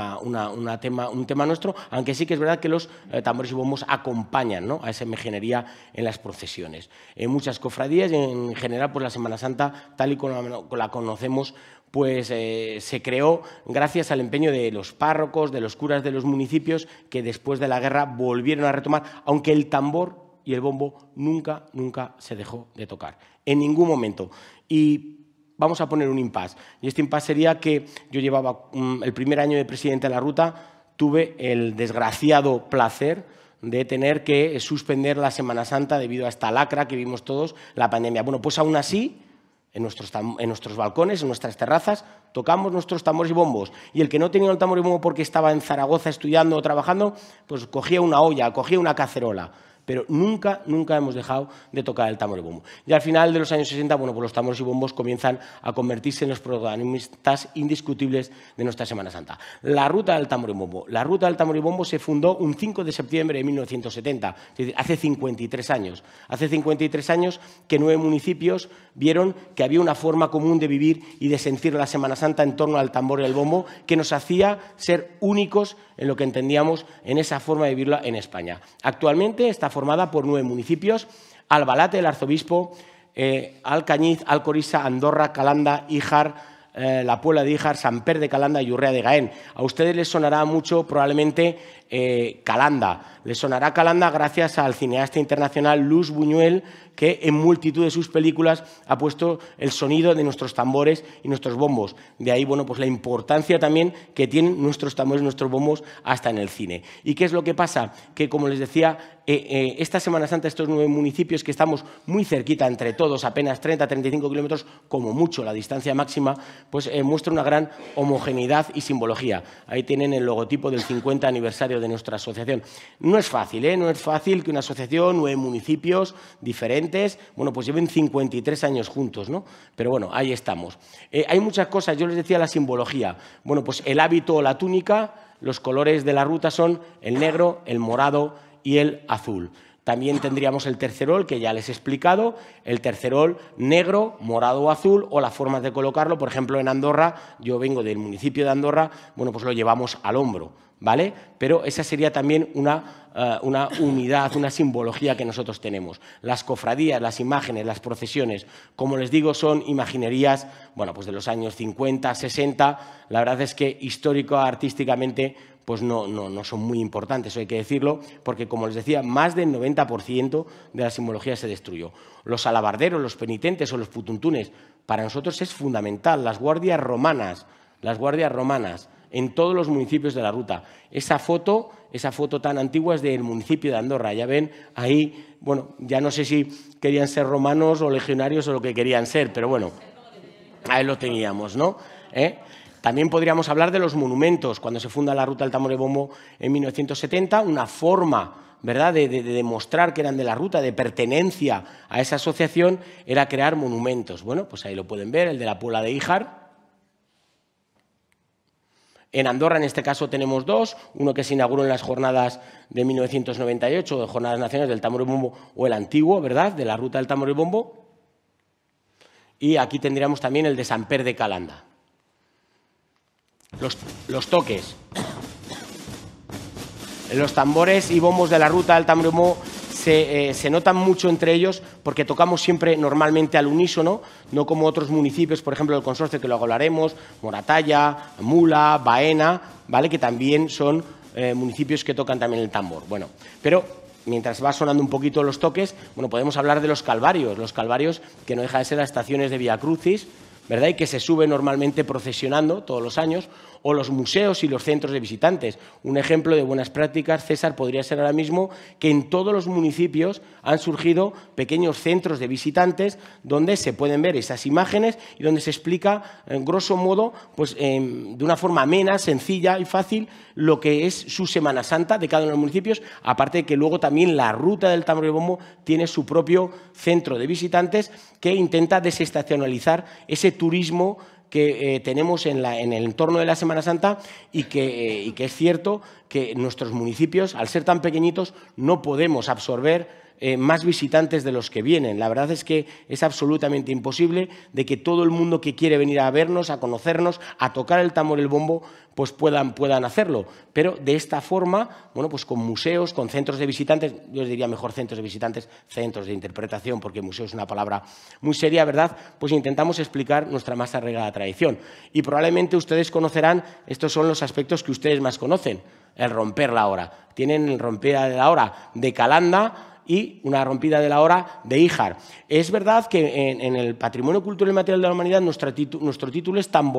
tema, nuestro, aunque sí que es verdad que los eh, tambores y bombos acompañan a esa imaginería en las procesiones. En muchas cofradías, en general, pues la Semana Santa, tal y como la conocemos, pues eh, se creó gracias al empeño de los párrocos, de los curas de los municipios, que después de la guerra volvieron a retomar, aunque el tambor y el bombo nunca, nunca se dejó de tocar, en ningún momento. Y vamos a poner un impasse. Y este impasse sería que yo llevaba mm, el primer año de presidente de la ruta, tuve el desgraciado placer de tener que suspender la Semana Santa debido a esta lacra que vimos todos, la pandemia. Bueno, pues aún así, en nuestros, balcones, en nuestras terrazas, tocamos nuestros tambores y bombos. Y el que no tenía el tambor y bombo porque estaba en Zaragoza estudiando o trabajando, pues cogía una olla, cogía una cacerola pero nunca, nunca hemos dejado de tocar el tambor y bombo. Y al final de los años 60, bueno, pues los tambores y bombos comienzan a convertirse en los protagonistas indiscutibles de nuestra Semana Santa. La ruta del tambor y bombo. La ruta del tambor y bombo se fundó un 5 de septiembre de 1970, es decir, hace 53 años. Hace 53 años que nueve municipios vieron que había una forma común de vivir y de sentir la Semana Santa en torno al tambor y al bombo que nos hacía ser únicos en lo que entendíamos en esa forma de vivirla en España. Actualmente esta formada por nueve municipios, Albalate, el arzobispo, eh, Alcañiz, Alcoriza, Andorra, Calanda, Híjar, eh, La Puebla de Híjar, Per de Calanda y Urrea de Gaén. A ustedes les sonará mucho probablemente eh, Calanda. Les sonará Calanda gracias al cineasta internacional Luz Buñuel, que en multitud de sus películas ha puesto el sonido de nuestros tambores y nuestros bombos. De ahí, bueno, pues la importancia también que tienen nuestros tambores y nuestros bombos hasta en el cine. ¿Y qué es lo que pasa? Que, como les decía, eh, eh, esta Semana Santa, estos nueve municipios que estamos muy cerquita entre todos, apenas 30-35 kilómetros, como mucho la distancia máxima, pues eh, muestra una gran homogeneidad y simbología. Ahí tienen el logotipo del 50 aniversario de nuestra asociación. No es fácil, ¿eh? No es fácil que una asociación, nueve municipios diferentes, bueno, pues lleven 53 años juntos, ¿no? Pero bueno, ahí estamos. Eh, hay muchas cosas, yo les decía la simbología. Bueno, pues el hábito o la túnica, los colores de la ruta son el negro, el morado y el azul. También tendríamos el tercerol, que ya les he explicado, el tercerol negro, morado o azul, o las formas de colocarlo. Por ejemplo, en Andorra, yo vengo del municipio de Andorra, bueno, pues lo llevamos al hombro. ¿vale? Pero esa sería también eh, una, unidad, una simbología que nosotros tenemos. Las cofradías, las imágenes, las procesiones, como les digo, son imaginerías, bueno, pues de los años 50, 60, la verdad es que histórico, artísticamente, pues no, no, son muy importantes, hay que decirlo, porque como les decía, más del 90% de la simbología se destruyó. Los alabarderos, los penitentes o los putuntunes, para nosotros es fundamental. Las guardias romanas, las guardias romanas, en todos los municipios de la ruta. Esa foto, esa foto tan antigua es del municipio de Andorra. Ya ven, ahí, bueno, ya no sé si querían ser romanos o legionarios o lo que querían ser, pero bueno, ahí lo teníamos, ¿no? ¿Eh? También podríamos hablar de los monumentos. Cuando se funda la ruta del Bomo en 1970, una forma ¿verdad? De, demostrar que eran de la ruta, de pertenencia a esa asociación, era crear monumentos. Bueno, pues ahí lo pueden ver, el de la Puebla de Ijar. En Andorra, en este caso, tenemos dos, uno que se inauguró en las jornadas de 1998, de Jornadas Nacionales del y bombo, o el antiguo, ¿verdad?, de la ruta del tambor Y bombo. Y aquí tendríamos también el de San de Calanda. Los, toques. Los tambores y bombos de la ruta del y bombo... Eh, se, notan mucho entre ellos porque tocamos siempre normalmente al unísono, no como otros municipios, por ejemplo, el consorcio que lo hablaremos, Moratalla, Mula, Baena, ¿vale? que también son eh, municipios que tocan también el tambor. Bueno, pero mientras va sonando un poquito los toques, bueno, podemos hablar de los calvarios, los calvarios que no deja de ser las estaciones de Via Crucis, ¿verdad? Y que se sube normalmente procesionando todos los años, o los museos y los centros de visitantes. Un ejemplo de buenas prácticas, César, podría ser ahora mismo que en todos los municipios han surgido pequeños centros de visitantes donde se pueden ver esas imágenes y donde se explica, en grosso modo, pues, em, de una forma amena, sencilla y fácil, lo que es su Semana Santa de cada uno de los municipios, aparte de que luego también la ruta del Bombo tiene su propio centro de visitantes que intenta desestacionalizar ese turismo que eh, tenemos en, la, en, el entorno de la Semana Santa y que, eh, y que es cierto que nuestros municipios, al ser tan pequeñitos, no podemos absorber eh, más visitantes de los que vienen. La verdad es que es absolutamente imposible de que todo el mundo que quiere venir a vernos, a conocernos, a tocar el tambor el bombo, pues puedan, puedan hacerlo. Pero de esta forma, bueno, pues con museos, con centros de visitantes, yo les diría mejor centros de visitantes, centros de interpretación, porque museo es una palabra muy seria, ¿verdad? Pues intentamos explicar nuestra más arraigada tradición. Y probablemente ustedes conocerán, estos son los aspectos que ustedes más conocen, el romper la hora. Tienen el romper la hora de Calanda, y una rompida de la hora de Ijar. Es verdad que en, el patrimonio cultural y material de la humanidad nuestro título es Tamborradas,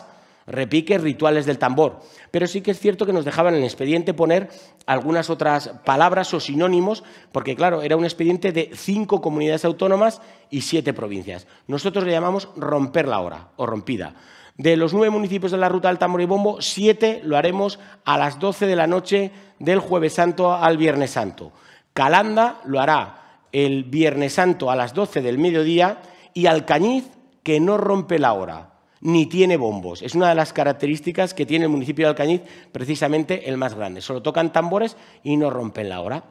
borradas repiques, rituales del tambor. Pero sí que es cierto que nos dejaban en el expediente poner algunas otras palabras o sinónimos, porque claro, era un expediente de cinco comunidades autónomas y siete provincias. Nosotros le llamamos romper la hora o rompida. De los nueve municipios de la ruta del tambor y bombo, siete lo haremos a las doce de la noche del jueves santo al viernes santo. Calanda lo hará el Viernes Santo a las 12 del mediodía y Alcañiz, que no rompe la hora, ni tiene bombos. Es una de las características que tiene el municipio de Alcañiz, precisamente el más grande. Solo tocan tambores y no rompen la hora.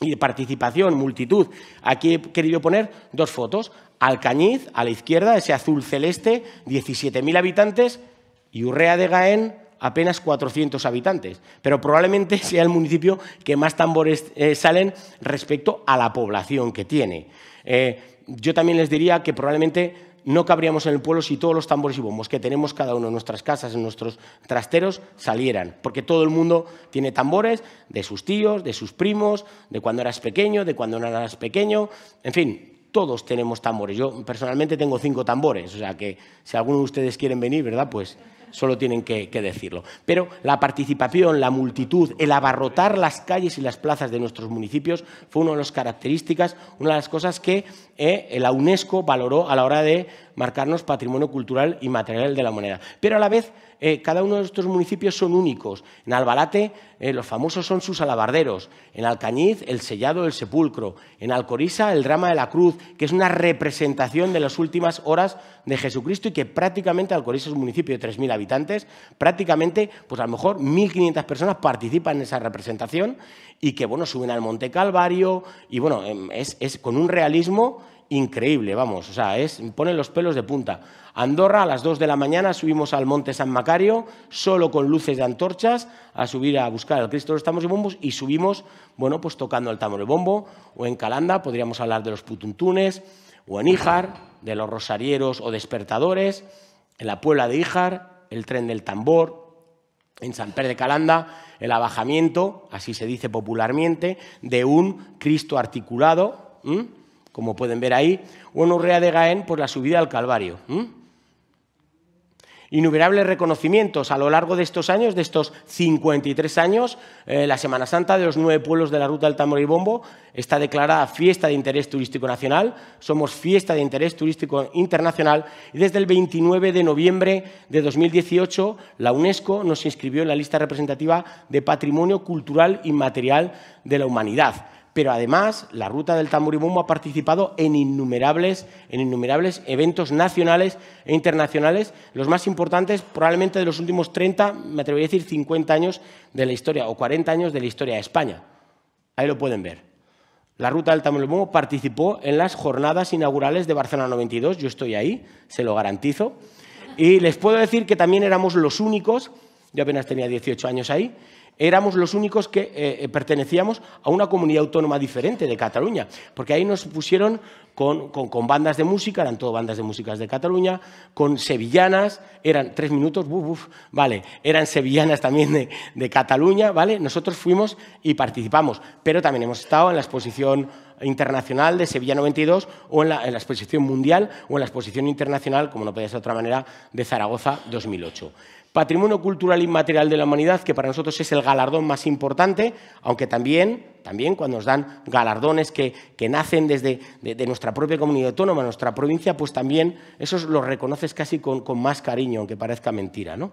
Y de participación, multitud. Aquí he querido poner dos fotos. Alcañiz, a la izquierda, ese azul celeste, 17.000 habitantes, y Urrea de Gaén, apenas 400 habitantes, pero probablemente sea el municipio que más tambores eh, salen respecto a la población que tiene. Eh, yo también les diría que probablemente no cabríamos en el pueblo si todos los tambores y bombos que tenemos cada uno en nuestras casas, en nuestros trasteros, salieran. Porque todo el mundo tiene tambores de sus tíos, de sus primos, de cuando eras pequeño, de cuando no eras pequeño, en fin. Todos tenemos tambores. Yo personalmente tengo cinco tambores, o sea que si alguno de ustedes quieren venir, ¿verdad? Pues solo tienen que, decirlo. Pero la participación, la multitud, el abarrotar las calles y las plazas de nuestros municipios fue una de las características, una de las cosas que eh, la UNESCO valoró a la hora de marcarnos patrimonio cultural y material de la moneda. Pero a la vez eh, cada uno de estos municipios son únicos. En Albalate eh, los famosos son sus alabarderos, en Alcañiz el sellado del sepulcro, en Alcoriza el drama de la cruz, que es una representación de las últimas horas de Jesucristo y que prácticamente Alcoriza es un municipio de 3.000 habitantes, prácticamente pues a lo mejor 1.500 personas participan en esa representación y que bueno, suben al Monte Calvario y bueno, em, es con un realismo increíble, vamos, o sea, es, ponen los pelos de punta. Andorra, a las 2 de la mañana subimos al Monte San Macario, solo con luces de antorchas, a subir a buscar al Cristo de los estamos y Bombos, y subimos, bueno, pues tocando el tambor de bombo, o en Calanda podríamos hablar de los putuntunes, o en Ijar, de los rosarieros o despertadores, en la Puebla de Ijar, el tren del tambor, en San Pedro de Calanda, el abajamiento, así se dice popularmente, de un Cristo articulado, como pueden ver ahí, o en Urrea de Gaén por la subida al Calvario. Innumerables reconocimientos a lo largo de estos años, de estos 53 años, eh, la Semana Santa de los nueve pueblos de la Ruta del Bombo está declarada fiesta de interés turístico nacional, somos fiesta de interés turístico internacional y desde el 29 de noviembre de 2018 la UNESCO nos inscribió en la lista representativa de Patrimonio Cultural Inmaterial de la Humanidad pero además la ruta del tamburimumbo ha participado en innumerables, en innumerables eventos nacionales e internacionales, los más importantes probablemente de los últimos 30, me atrevería a decir 50 años de la historia o 40 años de la historia de España. Ahí lo pueden ver. La ruta del tamburimumbo participó en las jornadas inaugurales de Barcelona 92, yo estoy ahí, se lo garantizo, y les puedo decir que también éramos los únicos, yo apenas tenía 18 años ahí, éramos los únicos que eh, eh, pertenecíamos a una comunidad autónoma diferente de Cataluña, porque ahí nos pusieron con, bandas de música, eran todo bandas de músicas de Cataluña, con sevillanas, eran tres minutos, buf, vale, eran sevillanas también de, Cataluña, ¿vale? Nosotros fuimos y participamos, pero también hemos estado en la exposición internacional de Sevilla 92 o en la, en la, exposición mundial o en la exposición internacional, como no podía ser de otra manera, de Zaragoza 2008. Patrimonio cultural inmaterial de la humanidad, que para nosotros es el galardón más importante, aunque también, también cuando nos dan galardones que, nacen desde de, nuestra propia comunidad autónoma, nuestra provincia, pues también esos los reconoces casi con, más cariño, aunque parezca mentira. ¿no?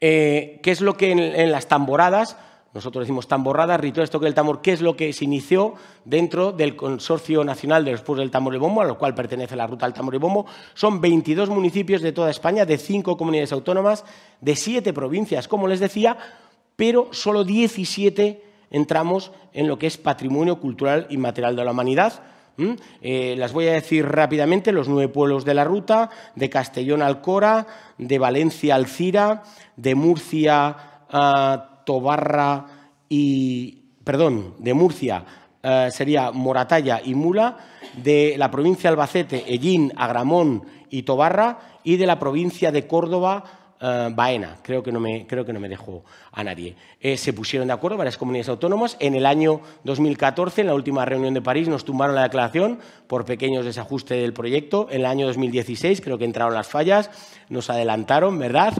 Eh, ¿Qué es lo que en las tamboradas? nosotros decimos tamborrada, ritual esto que del tambor, que es lo que se inició dentro del Consorcio Nacional de los Pueblos del Tambor y Bombo, a lo cual pertenece la ruta del Tambor y Bombo. Son 22 municipios de toda España, de cinco comunidades autónomas, de siete provincias, como les decía, pero solo 17 entramos en lo que es patrimonio cultural y material de la humanidad. Eh, las voy a decir rápidamente, los nueve pueblos de la ruta, de Castellón al Cora, de Valencia al Cira, de Murcia a Tobarra y, perdón, de Murcia eh, sería Moratalla y Mula, de la provincia de Albacete, Ellín, Agramón y Tobarra, y de la provincia de Córdoba, eh, Baena, creo que no me, creo que no me dejó a nadie. Eh, se pusieron de acuerdo varias comunidades autónomas. En el año 2014, en la última reunión de París, nos tumbaron la declaración por pequeños desajustes del proyecto. En el año 2016, creo que entraron las fallas, nos adelantaron, ¿verdad?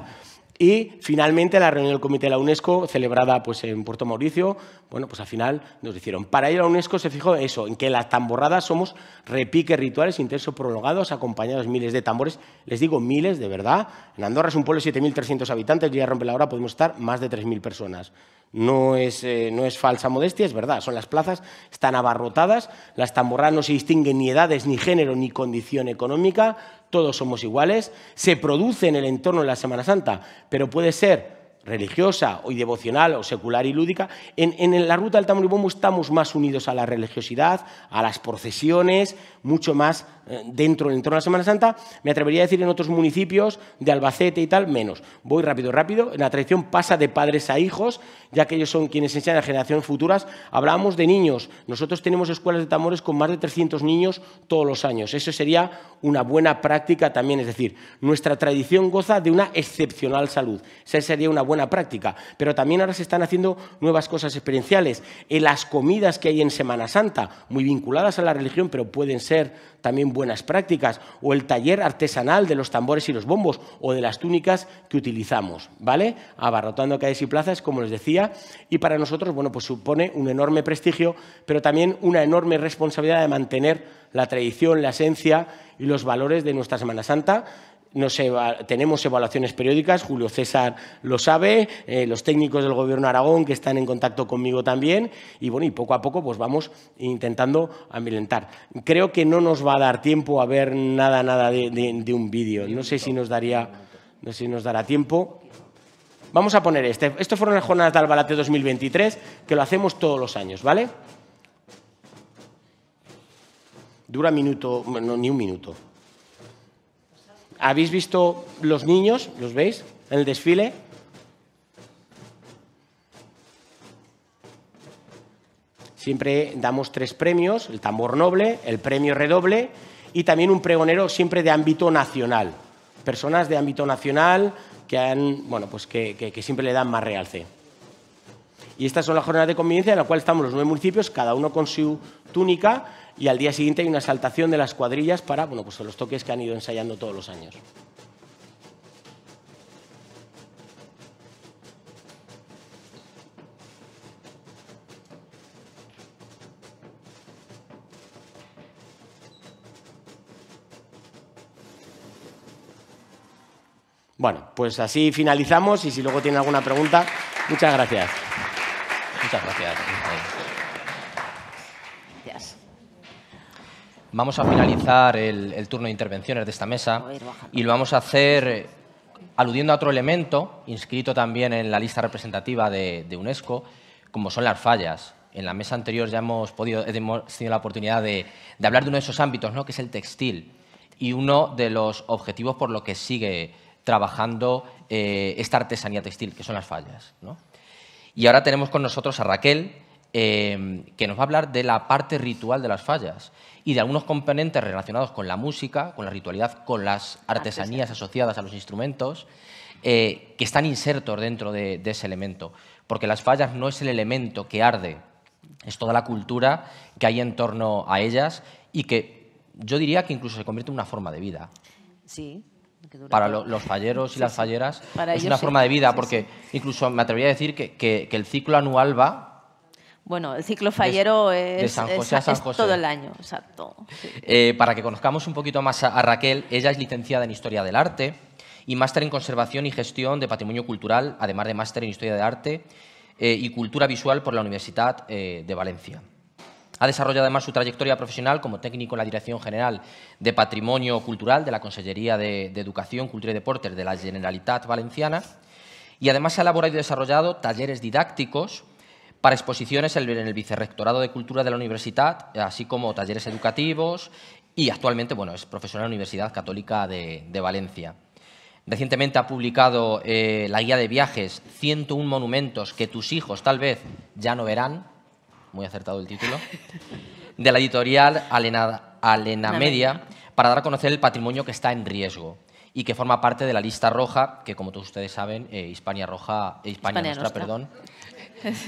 Y finalmente la reunión del Comité de la UNESCO, celebrada pues, en Puerto Mauricio, bueno, pues al final nos dijeron Para ello la UNESCO se fijó eso, en que las tamborradas somos repiques rituales intensos prolongados, acompañados miles de tambores. Les digo miles, de verdad. En Andorra es un pueblo de 7.300 habitantes, ya rompe la hora, podemos estar más de 3.000 personas. Eh, no es, falsa modestia, es verdad. Son las plazas, están abarrotadas, las tamborradas no se distinguen ni edades, ni género, ni condición económica, todos somos iguales. Se produce en el entorno de la Semana Santa, pero puede ser religiosa o devocional o secular y lúdica. En, la ruta del Tamboribombo estamos más unidos a la religiosidad, a las procesiones, mucho más dentro del entorno de la Semana Santa, me atrevería a decir en otros municipios de Albacete y tal, menos. Voy rápido, rápido. La tradición pasa de padres a hijos, ya que ellos son quienes enseñan a generaciones futuras. Hablábamos de niños. Nosotros tenemos escuelas de tamores con más de 300 niños todos los años. Eso sería una buena práctica también. Es decir, nuestra tradición goza de una excepcional salud. Esa sería una buena práctica. Pero también ahora se están haciendo nuevas cosas experienciales. En las comidas que hay en Semana Santa, muy vinculadas a la religión, pero pueden ser también buenas prácticas, o el taller artesanal de los tambores y los bombos, o de las túnicas que utilizamos, ¿vale? Abarrotando calles y plazas, como les decía, y para nosotros, bueno, pues supone un enorme prestigio, pero también una enorme responsabilidad de mantener la tradición, la esencia y los valores de nuestra Semana Santa, tenemos evaluaciones periódicas, Julio César lo sabe, eh, los técnicos del Gobierno de Aragón que están en contacto conmigo también, y bueno, y poco a poco pues vamos intentando ambientar. Creo que no nos va a dar tiempo a ver nada, nada de, un vídeo. No sé si nos daría, no sé si nos dará tiempo. Vamos a poner este. Esto fueron las jornadas de Albalate 2023, que lo hacemos todos los años, ¿vale? Dura minuto, no, ni un minuto. ¿Habéis visto los niños? ¿Los veis? En el desfile. Siempre damos tres premios, el tambor noble, el premio redoble y también un pregonero siempre de ámbito nacional. Personas de ámbito nacional que, han, bueno, pues que, siempre le dan más realce. Y estas son las jornadas de convivencia en la cual estamos los nueve municipios, cada uno con su túnica y al día siguiente hay una saltación de las cuadrillas para bueno, pues los toques que han ido ensayando todos los años. Bueno, pues así finalizamos y si luego tienen alguna pregunta, muchas gracias.
Muchas gracias. Vamos a finalizar el, turno de intervenciones de esta mesa y lo vamos a hacer eh, aludiendo a otro elemento inscrito también en la lista representativa de, UNESCO, como son las fallas. En la mesa anterior ya hemos, podido, tenido la oportunidad de, hablar de uno de esos ámbitos, ¿no? que es el textil, y uno de los objetivos por los que sigue trabajando eh, esta artesanía textil, que son las fallas. Y ahora tenemos con nosotros a Raquel, Em, que nos va a hablar de la parte ritual de las fallas y de algunos componentes relacionados con la música, con la ritualidad, con las artesanías asociadas a los instrumentos, eh, que están insertos dentro de, ese elemento. Porque las fallas no es el elemento que arde, es toda la cultura que hay en torno a ellas y que yo diría que incluso se convierte en una forma de vida.
Sí, para los falleros y las falleras es una forma de vida, porque
incluso me atrevería a decir que, el ciclo anual va
bueno, el ciclo fallero es, todo el año, exacto.
Eh, para que conozcamos un poquito más a, Raquel, ella es licenciada en Historia del Arte y máster en Conservación y Gestión de Patrimonio Cultural, además de máster en Historia del Arte eh, y Cultura Visual por la Universidad eh, de Valencia. Ha desarrollado además su trayectoria profesional como técnico en la Dirección General de Patrimonio Cultural de la Consellería de, de Educación, Cultura y Deportes de la Generalitat Valenciana y además ha elaborado y desarrollado talleres didácticos para exposiciones en el Vicerrectorado de Cultura de la Universidad, así como talleres educativos y actualmente bueno, es profesor en la Universidad Católica de, Valencia. Recientemente ha publicado eh, la guía de viajes 101 monumentos que tus hijos tal vez ya no verán, muy acertado el título, de la editorial Alena, Alena Media, para dar a conocer el patrimonio que está en riesgo y que forma parte de la lista roja, que como todos ustedes saben, eh, Hispania Roja, eh, Hispania, perdón,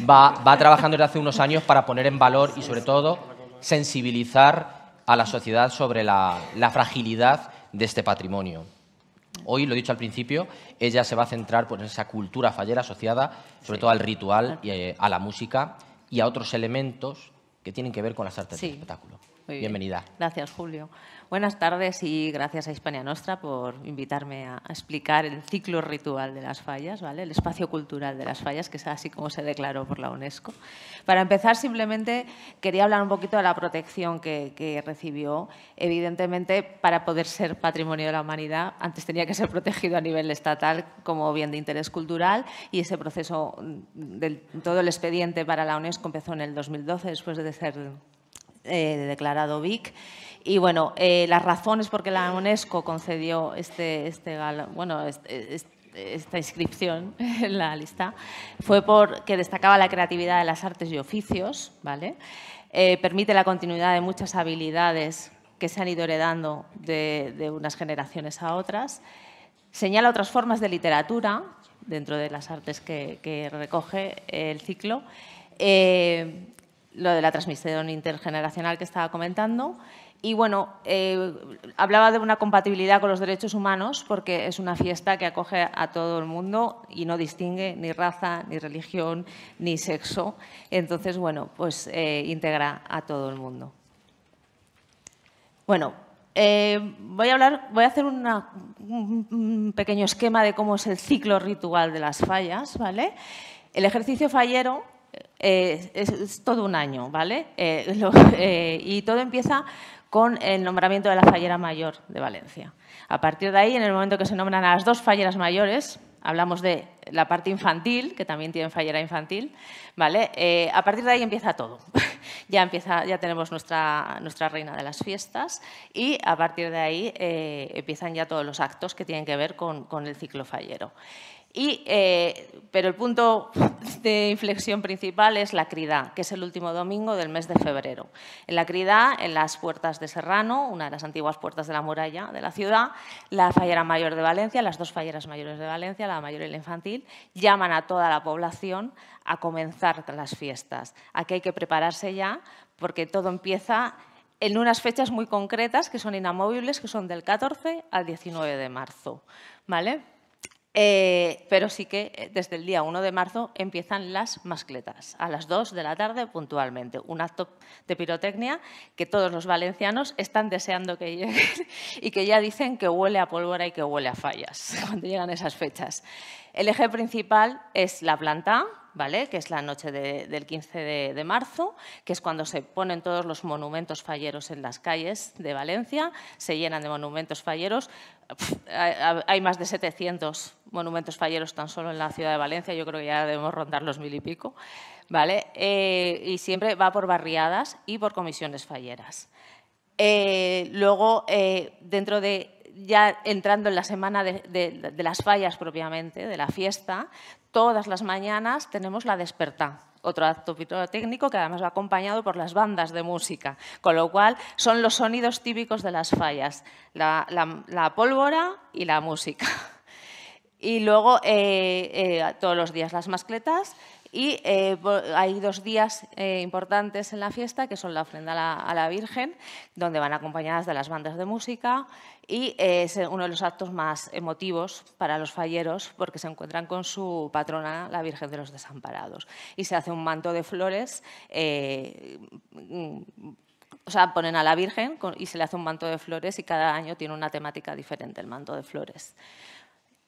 va, trabajando desde hace unos años para poner en valor y sobre todo sensibilizar a la sociedad sobre la, fragilidad de este patrimonio. Hoy, lo he dicho al principio, ella se va a centrar pues, en esa cultura fallera asociada sobre todo al ritual, y eh, a la música y a otros elementos que tienen que ver con las artes del
espectáculo. Bienvenida. Gracias, Julio. Buenas tardes y gracias a Hispania Nostra por invitarme a explicar el ciclo ritual de las fallas, ¿vale? el espacio cultural de las fallas, que es así como se declaró por la UNESCO. Para empezar, simplemente quería hablar un poquito de la protección que, recibió. Evidentemente, para poder ser patrimonio de la humanidad, antes tenía que ser protegido a nivel estatal como bien de interés cultural y ese proceso, del, todo el expediente para la UNESCO empezó en el 2012, después de ser eh, declarado BIC. Y bueno, eh, las razones por qué la UNESCO concedió este, este bueno, este, esta inscripción en la lista fue porque destacaba la creatividad de las artes y oficios, ¿vale? Eh, permite la continuidad de muchas habilidades que se han ido heredando de, unas generaciones a otras. Señala otras formas de literatura dentro de las artes que, recoge el ciclo. Eh, lo de la transmisión intergeneracional que estaba comentando. Y bueno, eh, hablaba de una compatibilidad con los derechos humanos porque es una fiesta que acoge a todo el mundo y no distingue ni raza, ni religión, ni sexo. Entonces, bueno, pues eh, integra a todo el mundo. Bueno, eh, voy a hablar, voy a hacer un pequeño esquema de cómo es el ciclo ritual de las fallas, ¿vale? El ejercicio fallero eh, es, todo un año, ¿vale? Eh, eh, y todo empieza con el nombramiento de la fallera mayor de Valencia. A partir de ahí, en el momento que se nombran a las dos falleras mayores, hablamos de la parte infantil, que también tienen fallera infantil, ¿vale? a partir de ahí empieza todo. ya, empieza, ya tenemos nuestra, nuestra reina de las fiestas y a partir de ahí empiezan ya todos los actos que tienen que ver con, con el ciclo fallero. Y, eh, pero el punto de inflexión principal es la crida, que es el último domingo del mes de febrero. En la crida, en las puertas de Serrano, una de las antiguas puertas de la muralla de la ciudad, la fallera mayor de Valencia, las dos falleras mayores de Valencia, la mayor y la infantil, llaman a toda la población a comenzar las fiestas. Aquí hay que prepararse ya porque todo empieza en unas fechas muy concretas que son inamovibles, que son del 14 al 19 de marzo. ¿Vale? Eh, pero sí que eh, desde el día 1 de marzo empiezan las mascletas, a las 2 de la tarde puntualmente. Un acto de pirotecnia que todos los valencianos están deseando que llegue y que ya dicen que huele a pólvora y que huele a fallas cuando llegan esas fechas. El eje principal es la planta, ¿vale? que es la noche del 15 de, marzo, que es cuando se ponen todos los monumentos falleros en las calles de Valencia, se llenan de monumentos falleros. hay, más de 700 monumentos falleros tan solo en la ciudad de Valencia, yo creo que ya debemos rondar los mil y pico. ¿vale? Eh, y siempre va por barriadas y por comisiones falleras. Eh, luego, eh, dentro de, ya entrando en la semana de, las fallas propiamente, de la fiesta, todas las mañanas tenemos la despertá otro acto técnico que además va acompañado por las bandas de música, con lo cual son los sonidos típicos de las fallas, la, pólvora y la música. Y luego eh, eh, todos los días las mascletas, y eh, hay dos días eh, importantes en la fiesta, que son la ofrenda a la, Virgen, donde van acompañadas de las bandas de música, y eh, es uno de los actos más emotivos para los falleros, porque se encuentran con su patrona, la Virgen de los Desamparados. Y se hace un manto de flores mm, o sea, ponen a la Virgen y se le hace un manto de flores y cada año tiene una temática diferente el manto de flores.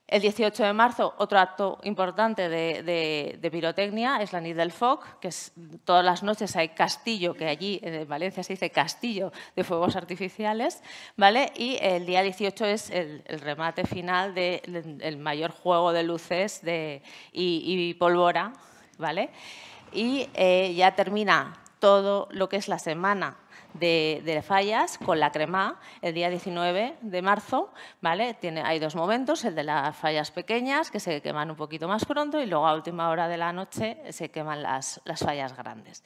El 18 de marzo, otro acto importante de, pirotecnia es la Nid del Foc, que es, todas las noches hay castillo, que allí en Valencia se dice castillo de fuegos artificiales, ¿vale? Y el día 18 es el, remate final del mayor juego de luces y, pólvora, ¿vale? Y eh, ya termina todo lo que es la semana de, fallas con la crema el día 19 de marzo. ¿vale? hay dos momentos, el de las fallas pequeñas, que se queman un poquito más pronto, y luego a última hora de la noche se queman las, fallas grandes.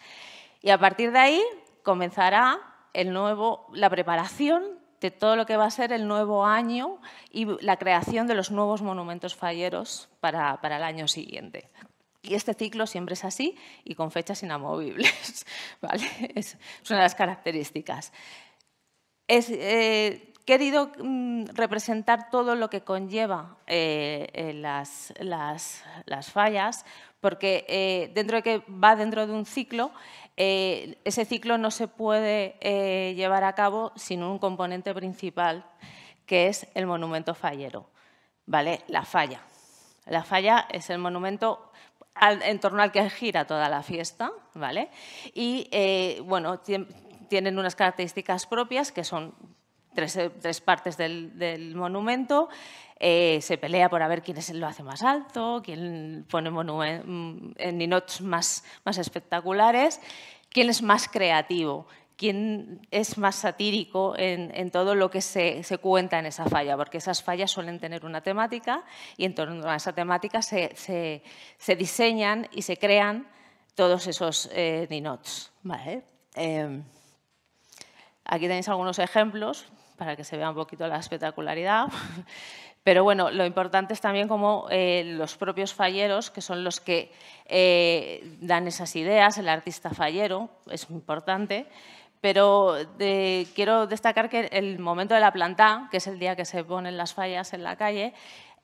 Y a partir de ahí comenzará el nuevo, la preparación de todo lo que va a ser el nuevo año y la creación de los nuevos monumentos falleros para el año siguiente. Y este ciclo siempre es así y con fechas inamovibles. ¿vale? Es una de las características. He eh, querido mm, representar todo lo que conlleva eh, eh, las, fallas, porque dentro de que va dentro de un ciclo, ese ciclo no se puede llevar a cabo sin un componente principal, que es el monumento fallero, ¿vale? La falla. La falla es el monumento en torno al que gira toda la fiesta, ¿vale? Y, eh, bueno, tienen unas características propias que son tres, eh, partes del, monumento. Eh, se pelea por a ver quién es, lo hace más alto, quién pone mm, en ninots más espectaculares, quién es más creativo quién es más satírico en, todo lo que se, cuenta en esa falla, porque esas fallas suelen tener una temática y en torno a esa temática se, diseñan y se crean todos esos eh, ninots. Em, aquí tenéis algunos ejemplos para que se vea un poquito la espectacularidad. Pero bueno, lo importante es también cómo eh, los propios falleros, que son los que eh, dan esas ideas, el artista fallero, es muy importante. Pero quiero destacar que el momento de la planta, que es el día que se ponen las fallas en la calle,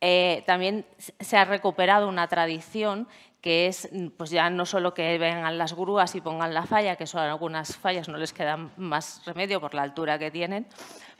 eh, también se ha recuperado una tradición que es pues ya no solo que vengan las grúas y pongan la falla, que son algunas fallas no les queda más remedio por la altura que tienen,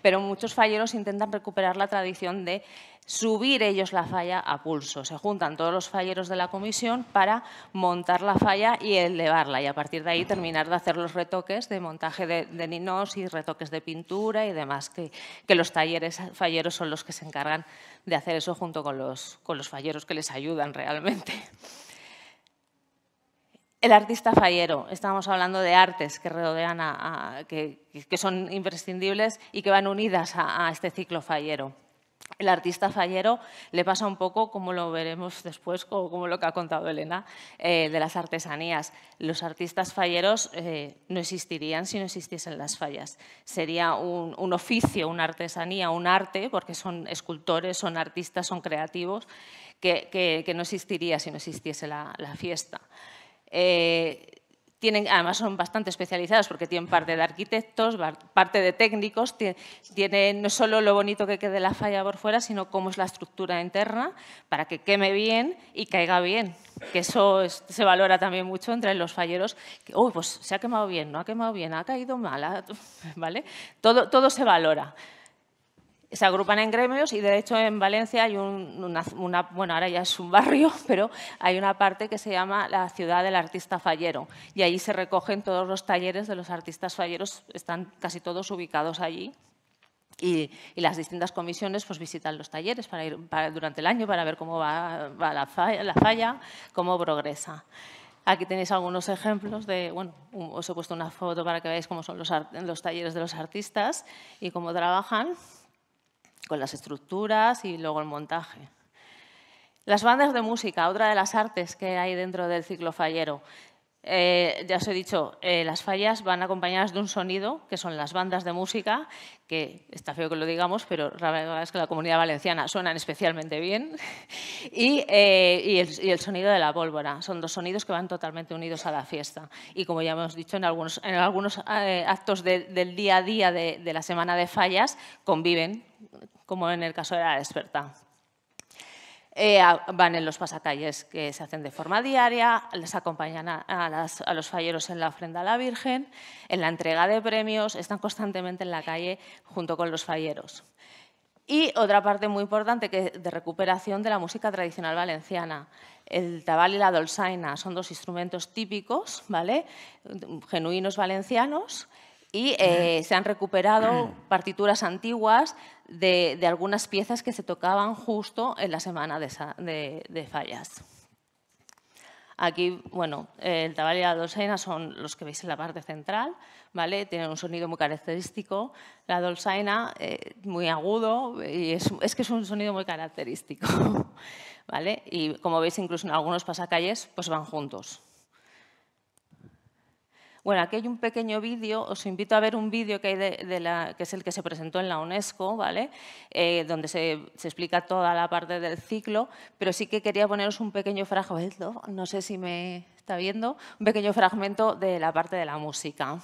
pero muchos falleros intentan recuperar la tradición de subir ellos la falla a pulso. Se juntan todos los falleros de la comisión para montar la falla y elevarla y a partir de ahí terminar de hacer los retoques de montaje de, ninos y retoques de pintura y demás, que, los talleres falleros son los que se encargan de hacer eso junto con los, falleros que les ayudan realmente. El artista fallero, estamos hablando de artes que rodean, a, que, son imprescindibles y que van unidas a este ciclo fallero el artista fallero le pasa un poco, como lo veremos después, como lo que ha contado Elena, eh, de las artesanías. Los artistas falleros eh, no existirían si no existiesen las fallas. Sería un, oficio, una artesanía, un arte, porque son escultores, son artistas, son creativos, que, no existiría si no existiese la, fiesta. Eh, además son bastante especializados porque tienen parte de arquitectos, parte de técnicos, tienen no solo lo bonito que quede la falla por fuera, sino cómo es la estructura interna para que queme bien y caiga bien, que eso se valora también mucho entre los falleros, que, oh, pues se ha quemado bien, no ha quemado bien, ha caído mal, ¿vale? Todo, todo se valora se agrupan en gremios y de hecho en Valencia hay un, una, bueno, ahora ya es un barrio, pero hay una parte que se llama la ciudad del artista fallero y allí se recogen todos los talleres de los artistas falleros, están casi todos ubicados allí. Y, las distintas comisiones pues, visitan los talleres para ir, durante el año para ver cómo va, la, falla, la falla, cómo progresa. Aquí tenéis algunos ejemplos de, bueno, os he puesto una foto para que veáis cómo son los, los talleres de los artistas y cómo trabajan con las estructuras y luego el montaje. Las bandas de música, otra de las artes que hay dentro del ciclo fallero. Eh, ya os he dicho, eh, las fallas van acompañadas de un sonido, que son las bandas de música, que está feo que lo digamos, pero la verdad es que la comunidad valenciana suenan especialmente bien, eh, y, el, sonido de la pólvora. Son dos sonidos que van totalmente unidos a la fiesta. Y como ya hemos dicho, en algunos, en algunos actos del día a día de, de la semana de fallas conviven como en el caso de la experta. Eh, van en los pasacalles que se hacen de forma diaria, les acompañan a, los falleros en la ofrenda a la Virgen, en la entrega de premios, están constantemente en la calle junto con los falleros. Y otra parte muy importante que de recuperación de la música tradicional valenciana. El tabal y la dolzaina son dos instrumentos típicos, genuinos valencianos, y eh, se han recuperado partituras antiguas de, algunas piezas que se tocaban justo en la semana de, fallas. Aquí, bueno, el tabal y la dolsaina son los que veis en la parte central, ¿vale? Tienen un sonido muy característico. La dolzaina, eh, muy agudo, y es, es, que es un sonido muy característico, ¿vale? Y como veis, incluso en algunos pasacalles, pues van juntos, bueno, aquí hay un pequeño vídeo, os invito a ver un vídeo que, que es el que se presentó en la UNESCO, ¿vale? Eh, donde se, se, explica toda la parte del ciclo, pero sí que quería poneros un pequeño fragmento, no sé si me está viendo, un pequeño fragmento de la parte de la música.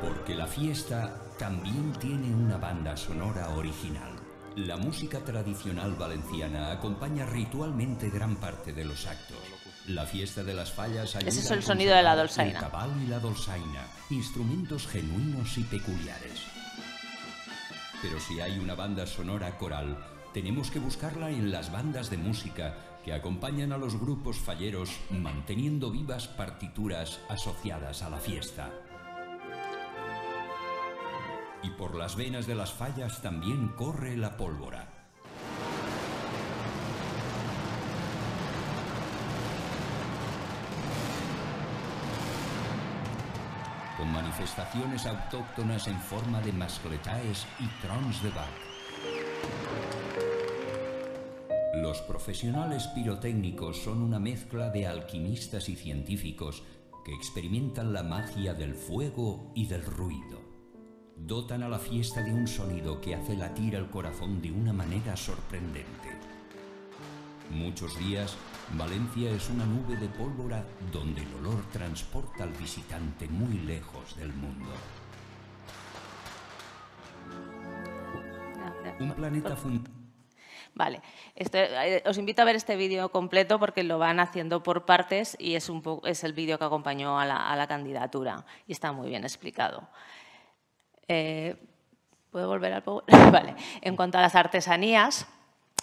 Porque la fiesta también tiene una banda sonora original. La música tradicional valenciana acompaña ritualmente gran parte de los actos. La fiesta de las fallas hay es el sonido de la dolzaina. cabal y la dolzaina, instrumentos genuinos y peculiares. Pero si hay una banda sonora coral, tenemos que buscarla en las bandas de música que acompañan a los grupos falleros manteniendo vivas partituras asociadas a la fiesta. Y por las venas de las fallas también corre la pólvora con manifestaciones autóctonas en forma de mascletaes y trons de bar. Los profesionales pirotécnicos son una mezcla de alquimistas y científicos que experimentan la magia del fuego y del ruido. Dotan a la fiesta de un sonido que hace latir al corazón de una manera sorprendente. Muchos días Valencia es una nube de pólvora donde el olor transporta al visitante muy lejos del mundo. Un planeta
Vale, este, eh, os invito a ver este vídeo completo porque lo van haciendo por partes y es, el vídeo que acompañó a la, candidatura y está muy bien explicado. Eh, ¿Puedo volver al vale. En cuanto a las artesanías,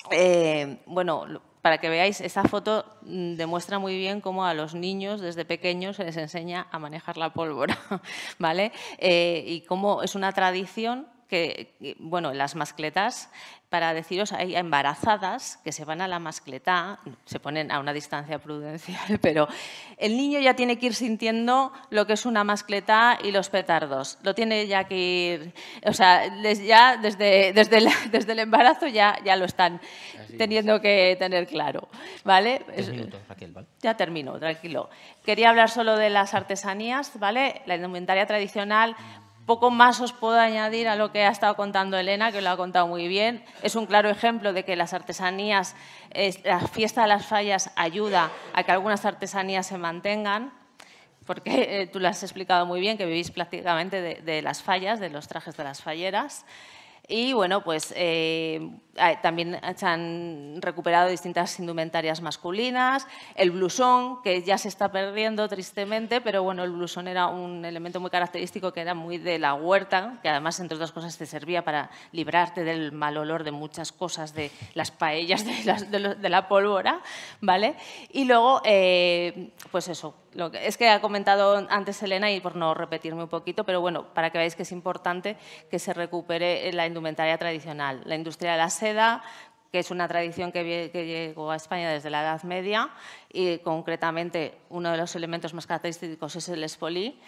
eh, bueno, para que veáis, esta foto mm, demuestra muy bien cómo a los niños desde pequeños se les enseña a manejar la pólvora, ¿vale? Eh, y cómo es una tradición que, bueno, las mascletas, para deciros, hay embarazadas que se van a la mascleta, se ponen a una distancia prudencial, pero el niño ya tiene que ir sintiendo lo que es una mascleta y los petardos. Lo tiene ya que ir, o sea, ya desde, desde, el, desde el embarazo ya, ya lo están teniendo que tener claro, ¿vale? Ya termino, tranquilo. Quería hablar solo de las artesanías, ¿vale? La indumentaria tradicional poco más os puedo añadir a lo que ha estado contando Elena, que lo ha contado muy bien. Es un claro ejemplo de que las artesanías, la fiesta de las fallas ayuda a que algunas artesanías se mantengan, porque eh, tú lo has explicado muy bien, que vivís prácticamente de, las fallas, de los trajes de las falleras. Y bueno, pues eh, también se han recuperado distintas indumentarias masculinas, el blusón, que ya se está perdiendo tristemente, pero bueno, el blusón era un elemento muy característico que era muy de la huerta, que además, entre otras cosas, te servía para librarte del mal olor de muchas cosas, de las paellas, de, la pólvora, ¿vale? Y luego, eh, pues eso, es que ha comentado antes Elena y por no repetirme un poquito, pero bueno, para que veáis que es importante que se recupere la indumentaria tradicional, la industria de la que es una tradición que, llegó a España desde la Edad Media y concretamente uno de los elementos más característicos es el espolí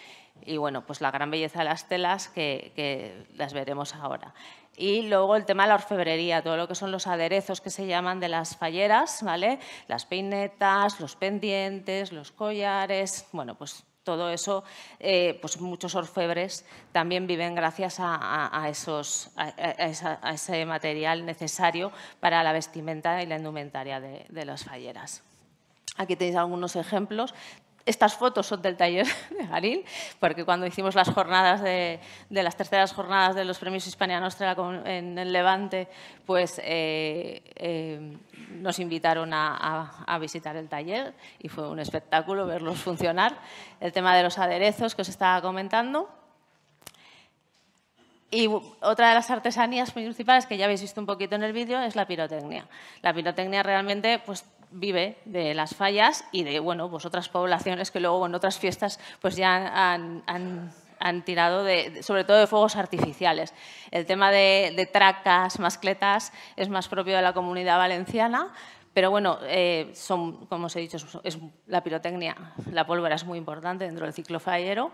y bueno, pues la gran belleza de las telas que, las veremos ahora. Y luego el tema de la orfebrería, todo lo que son los aderezos que se llaman de las falleras, ¿vale? Las peinetas, los pendientes, los collares, bueno, pues todo eso, eh, pues muchos orfebres también viven gracias a, esos, a, ese material necesario para la vestimenta y la indumentaria de, de las falleras. Aquí tenéis algunos ejemplos estas fotos son del taller de Galil porque cuando hicimos las jornadas de, las terceras jornadas de los premios Hispania Nostra en el Levante, pues eh, eh, nos invitaron a, visitar el taller y fue un espectáculo verlos funcionar. El tema de los aderezos que os estaba comentando. Y otra de las artesanías principales que ya habéis visto un poquito en el vídeo es la pirotecnia. La pirotecnia realmente pues, vive de las fallas y de bueno, pues otras poblaciones que luego en otras fiestas pues ya han, tirado de, sobre todo de fuegos artificiales. El tema de, tracas, mascletas, es más propio de la comunidad valenciana, pero bueno, eh, son, como os he dicho, es, la pirotecnia, la pólvora es muy importante dentro del ciclo fallero.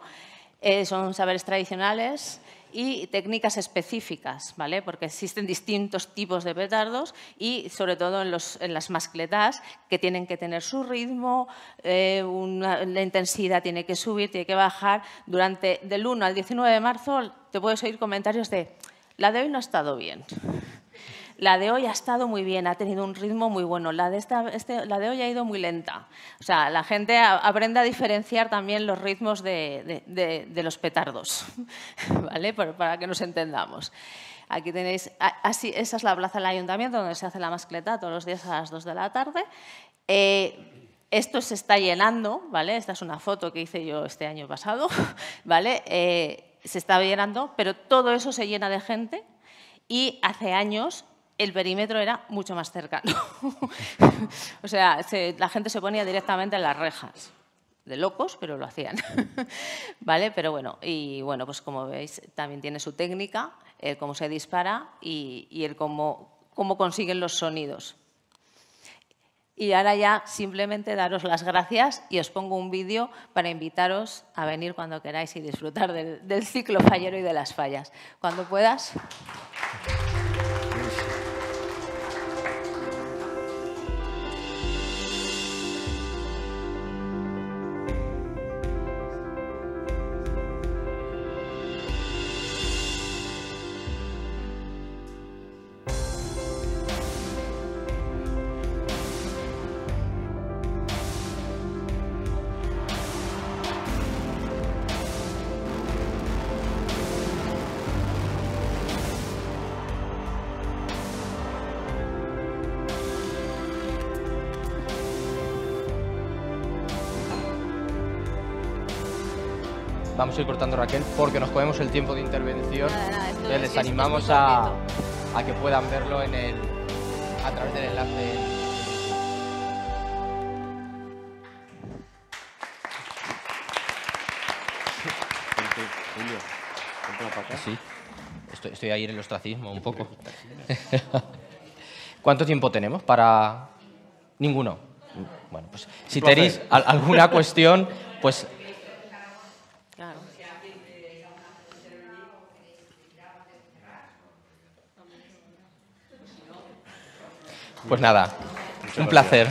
Eh, son saberes tradicionales y técnicas específicas, ¿vale? porque existen distintos tipos de petardos y sobre todo en, los, las mascletas que tienen que tener su ritmo, eh, la intensidad tiene que subir, tiene que bajar. Durante del 1 al 19 de marzo te puedes oír comentarios de la de hoy no ha estado bien. La de hoy ha estado muy bien, ha tenido un ritmo muy bueno. La de, este, la de hoy ha ido muy lenta. O sea, la gente aprende a diferenciar también los ritmos de, los petardos, ¿vale? Para, que nos entendamos. Aquí tenéis, así, ah, ah, esa es la plaza del ayuntamiento donde se hace la mascleta todos los días a las 2 de la tarde. Eh, esto se está llenando, ¿vale? Esta es una foto que hice yo este año pasado, ¿vale? Eh, se está llenando, pero todo eso se llena de gente y hace años el perímetro era mucho más cercano. o sea, la gente se ponía directamente en las rejas. De locos, pero lo hacían. ¿Vale? Pero bueno, y bueno, pues como veis, también tiene su técnica, el cómo se dispara y, el cómo, cómo consiguen los sonidos. Y ahora ya simplemente daros las gracias y os pongo un vídeo para invitaros a venir cuando queráis y disfrutar del ciclo fallero y de las fallas. Cuando puedas.
Estoy cortando Raquel porque nos comemos el tiempo de intervención. les, animamos a, que puedan verlo en el, a través del enlace. Sí, estoy, estoy ahí en el ostracismo un poco. ¿Cuánto tiempo tenemos para...? Ninguno. Bueno, pues si tenéis alguna cuestión, pues Pues nada, un placer.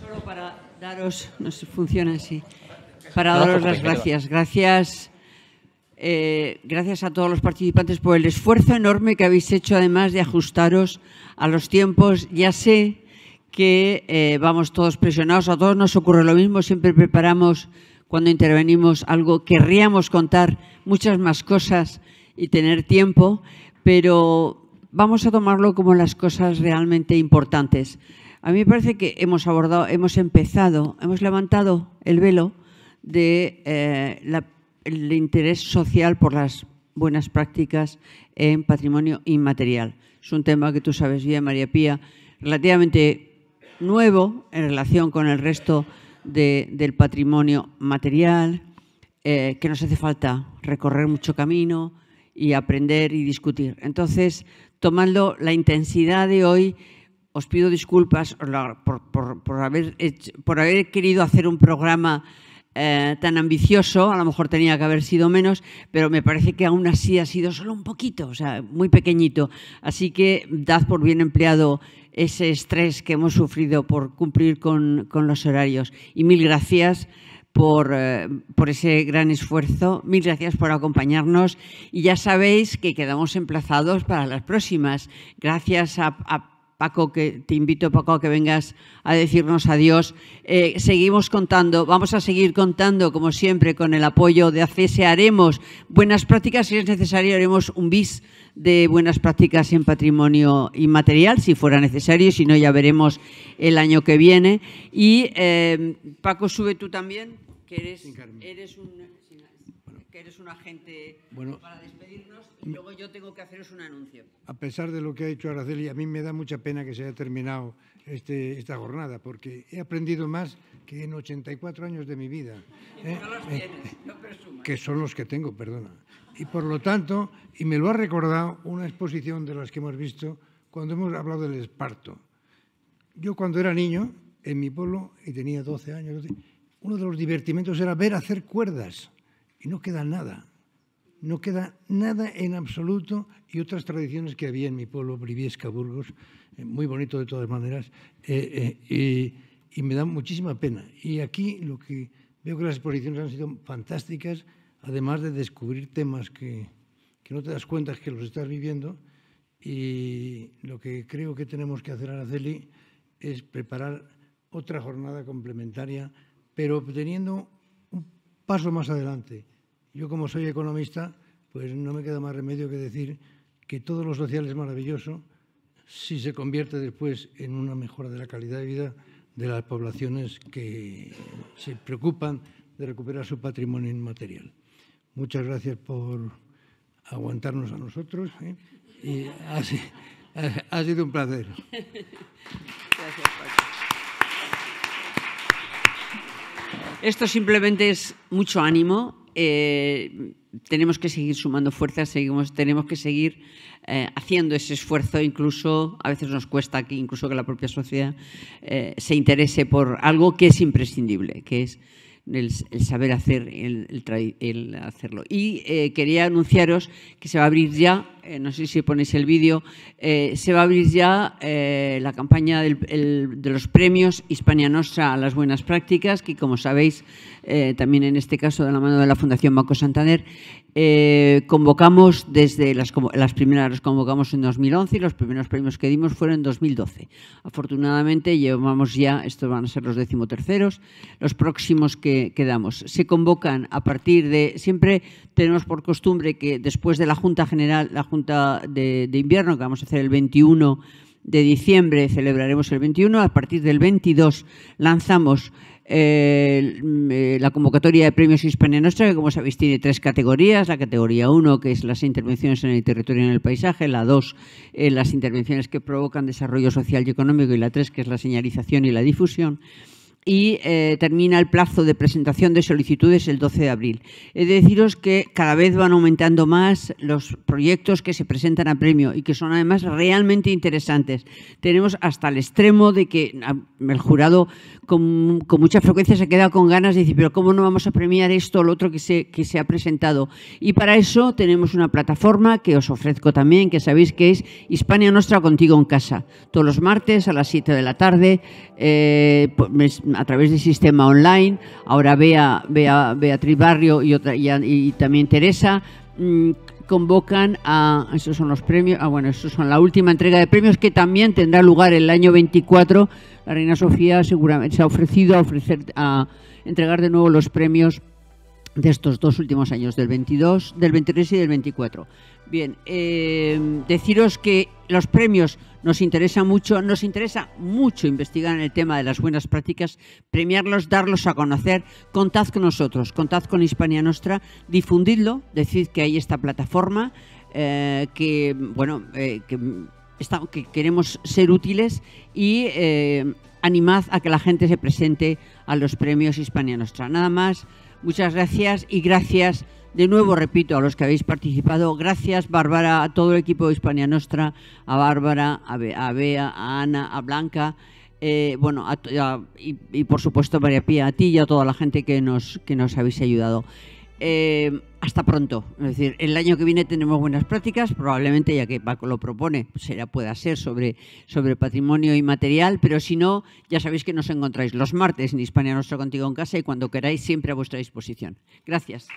solo para daros, no sé, funciona así, para daros las gracias. Gracias. Eh, gracias a todos los participantes por el esfuerzo enorme que habéis hecho, además de ajustaros a los tiempos. Ya sé que eh, vamos todos presionados, a todos nos ocurre lo mismo, siempre preparamos cuando intervenimos algo, querríamos contar muchas más cosas, y tener tiempo, pero vamos a tomarlo como las cosas realmente importantes. A mí me parece que hemos abordado, hemos empezado, hemos levantado el velo del de, eh, el interés social por las buenas prácticas en patrimonio inmaterial. Es un tema que tú sabes bien, María Pía, relativamente nuevo en relación con el resto del patrimonio material, eh, que nos hace falta recorrer mucho camino, y aprender y discutir. Entonces, tomando la intensidad de hoy, os pido disculpas por, haber, por haber querido hacer un programa eh, tan ambicioso, a lo mejor tenía que haber sido menos, pero me parece que aún así ha sido solo un poquito, o sea, muy pequeñito. Así que dad por bien empleado ese estrés que hemos sufrido por cumplir con, con los horarios. Y mil gracias. Eh, por, ese gran esfuerzo. Mil gracias por acompañarnos y ya sabéis que quedamos emplazados para las próximas. Gracias a, Paco, que te invito, Paco, a que vengas a decirnos adiós. Eh, seguimos contando, vamos a seguir contando, como siempre, con el apoyo de ACS. Haremos buenas prácticas, si es necesario, haremos un bis de buenas prácticas en patrimonio inmaterial, si fuera necesario, si no, ya veremos el año que viene. Y, eh, Paco, sube tú también que eres, un agente para despedirnos y luego yo tengo que haceros un anuncio.
A pesar de lo que ha dicho Araceli, a mí me da mucha pena que se haya terminado este, esta jornada porque he aprendido más que en 84 años de mi vida. ¿eh? Eh, que son los que tengo, perdona. Y por lo tanto, y me lo ha recordado una exposición de las que hemos visto cuando hemos hablado del esparto. Yo cuando era niño, en mi pueblo, y tenía 12 años, uno de los divertimentos era ver hacer cuerdas y no queda nada. No queda nada en absoluto y otras tradiciones que había en mi pueblo, Briviesca, Burgos, eh, muy bonito de todas maneras, eh, eh, y, me da muchísima pena. Y aquí lo que veo que las exposiciones han sido fantásticas, además de descubrir temas que, que no te das cuenta que los estás viviendo. Y lo que creo que tenemos que hacer, Araceli, es preparar otra jornada complementaria pero teniendo un paso más adelante. Yo como soy economista, pues no me queda más remedio que decir que todo lo social es maravilloso si se convierte después en una mejora de la calidad de vida de las poblaciones que se preocupan de recuperar su patrimonio inmaterial. Muchas gracias por aguantarnos a nosotros. ¿eh? Y ha, sido, un placer.
Esto simplemente es mucho ánimo. Eh, tenemos que seguir sumando fuerzas, seguimos, tenemos que seguir eh, haciendo ese esfuerzo, incluso a veces nos cuesta que incluso que la propia sociedad eh, se interese por algo que es imprescindible, que es el, saber hacer, el, hacerlo.
Y
quería anunciaros que se va a abrir ya eh, no sé si ponéis el vídeo, eh, se va a abrir ya eh, la campaña de los premios Hispania Nostra a las buenas prácticas, que como sabéis, también en este caso de la mano de la Fundación Banco Santander, convocamos desde las, primeras, convocamos en 2011 y los primeros premios que dimos fueron en 2012. Afortunadamente llevamos ya, estos van a ser los decimoterceros, los próximos que, que damos. Se convocan a partir de, siempre tenemos por costumbre que después de la Junta General, la Junta de, Invierno, que vamos a hacer el 21 de diciembre, celebraremos el 21, a partir del 22 lanzamos eh, eh, la convocatoria de premios Hispania Nostra, que como sabéis tiene tres categorías. La categoría 1, que es las intervenciones en el territorio y en el paisaje. La 2, eh, las intervenciones que provocan desarrollo social y económico. Y la 3, que es la señalización y la difusión y eh, termina el plazo de presentación de solicitudes el 12 de abril. He deciros que cada vez van aumentando más los proyectos que se presentan a premio y que son además realmente interesantes. Tenemos hasta el extremo de que ah, el jurado con, con mucha frecuencia se quedado con ganas de decir, pero ¿cómo no vamos a premiar esto o lo otro que se, que se ha presentado? Y para eso tenemos una plataforma que os ofrezco también, que sabéis que es Hispania Nuestra Contigo en Casa. Todos los martes a las 7 de la tarde. Eh, pues, a través del sistema online, ahora vea Beatriz Barrio y, otra, y, también Teresa, mm, convocan a, esos son los premios, ah, bueno, esos son la última entrega de premios que también tendrá lugar el año 24. La Reina Sofía seguramente se ha ofrecido a ofrecer, a entregar de nuevo los premios de estos dos últimos años, del 22, del 23 y del 24. Bien, eh, deciros que los premios nos interesan mucho, nos interesa mucho investigar en el tema de las buenas prácticas, premiarlos, darlos a conocer. Contad con nosotros, contad con Hispania Nostra, difundidlo, decid que hay esta plataforma, eh, que, bueno, eh, que, que, queremos ser útiles y animad a que la gente se presente a los premios Hispania Nostra. Nada más. Muchas gracias y gracias de nuevo, repito, a los que habéis participado. Gracias, Bárbara, a todo el equipo de Hispania Nostra, a Bárbara, a, Bea, a Ana, a Blanca. Eh, bueno, y, por supuesto, María Pía, a ti y a toda la gente que nos, que nos habéis ayudado. Eh, hasta pronto. Es decir, el año que viene tenemos buenas prácticas, probablemente, ya que Paco lo propone, pues será, pueda ser sobre, sobre patrimonio inmaterial, pero si no, ya sabéis que nos encontráis los martes en Hispania Nuestro Contigo en Casa y cuando queráis, siempre a vuestra disposición. Gracias.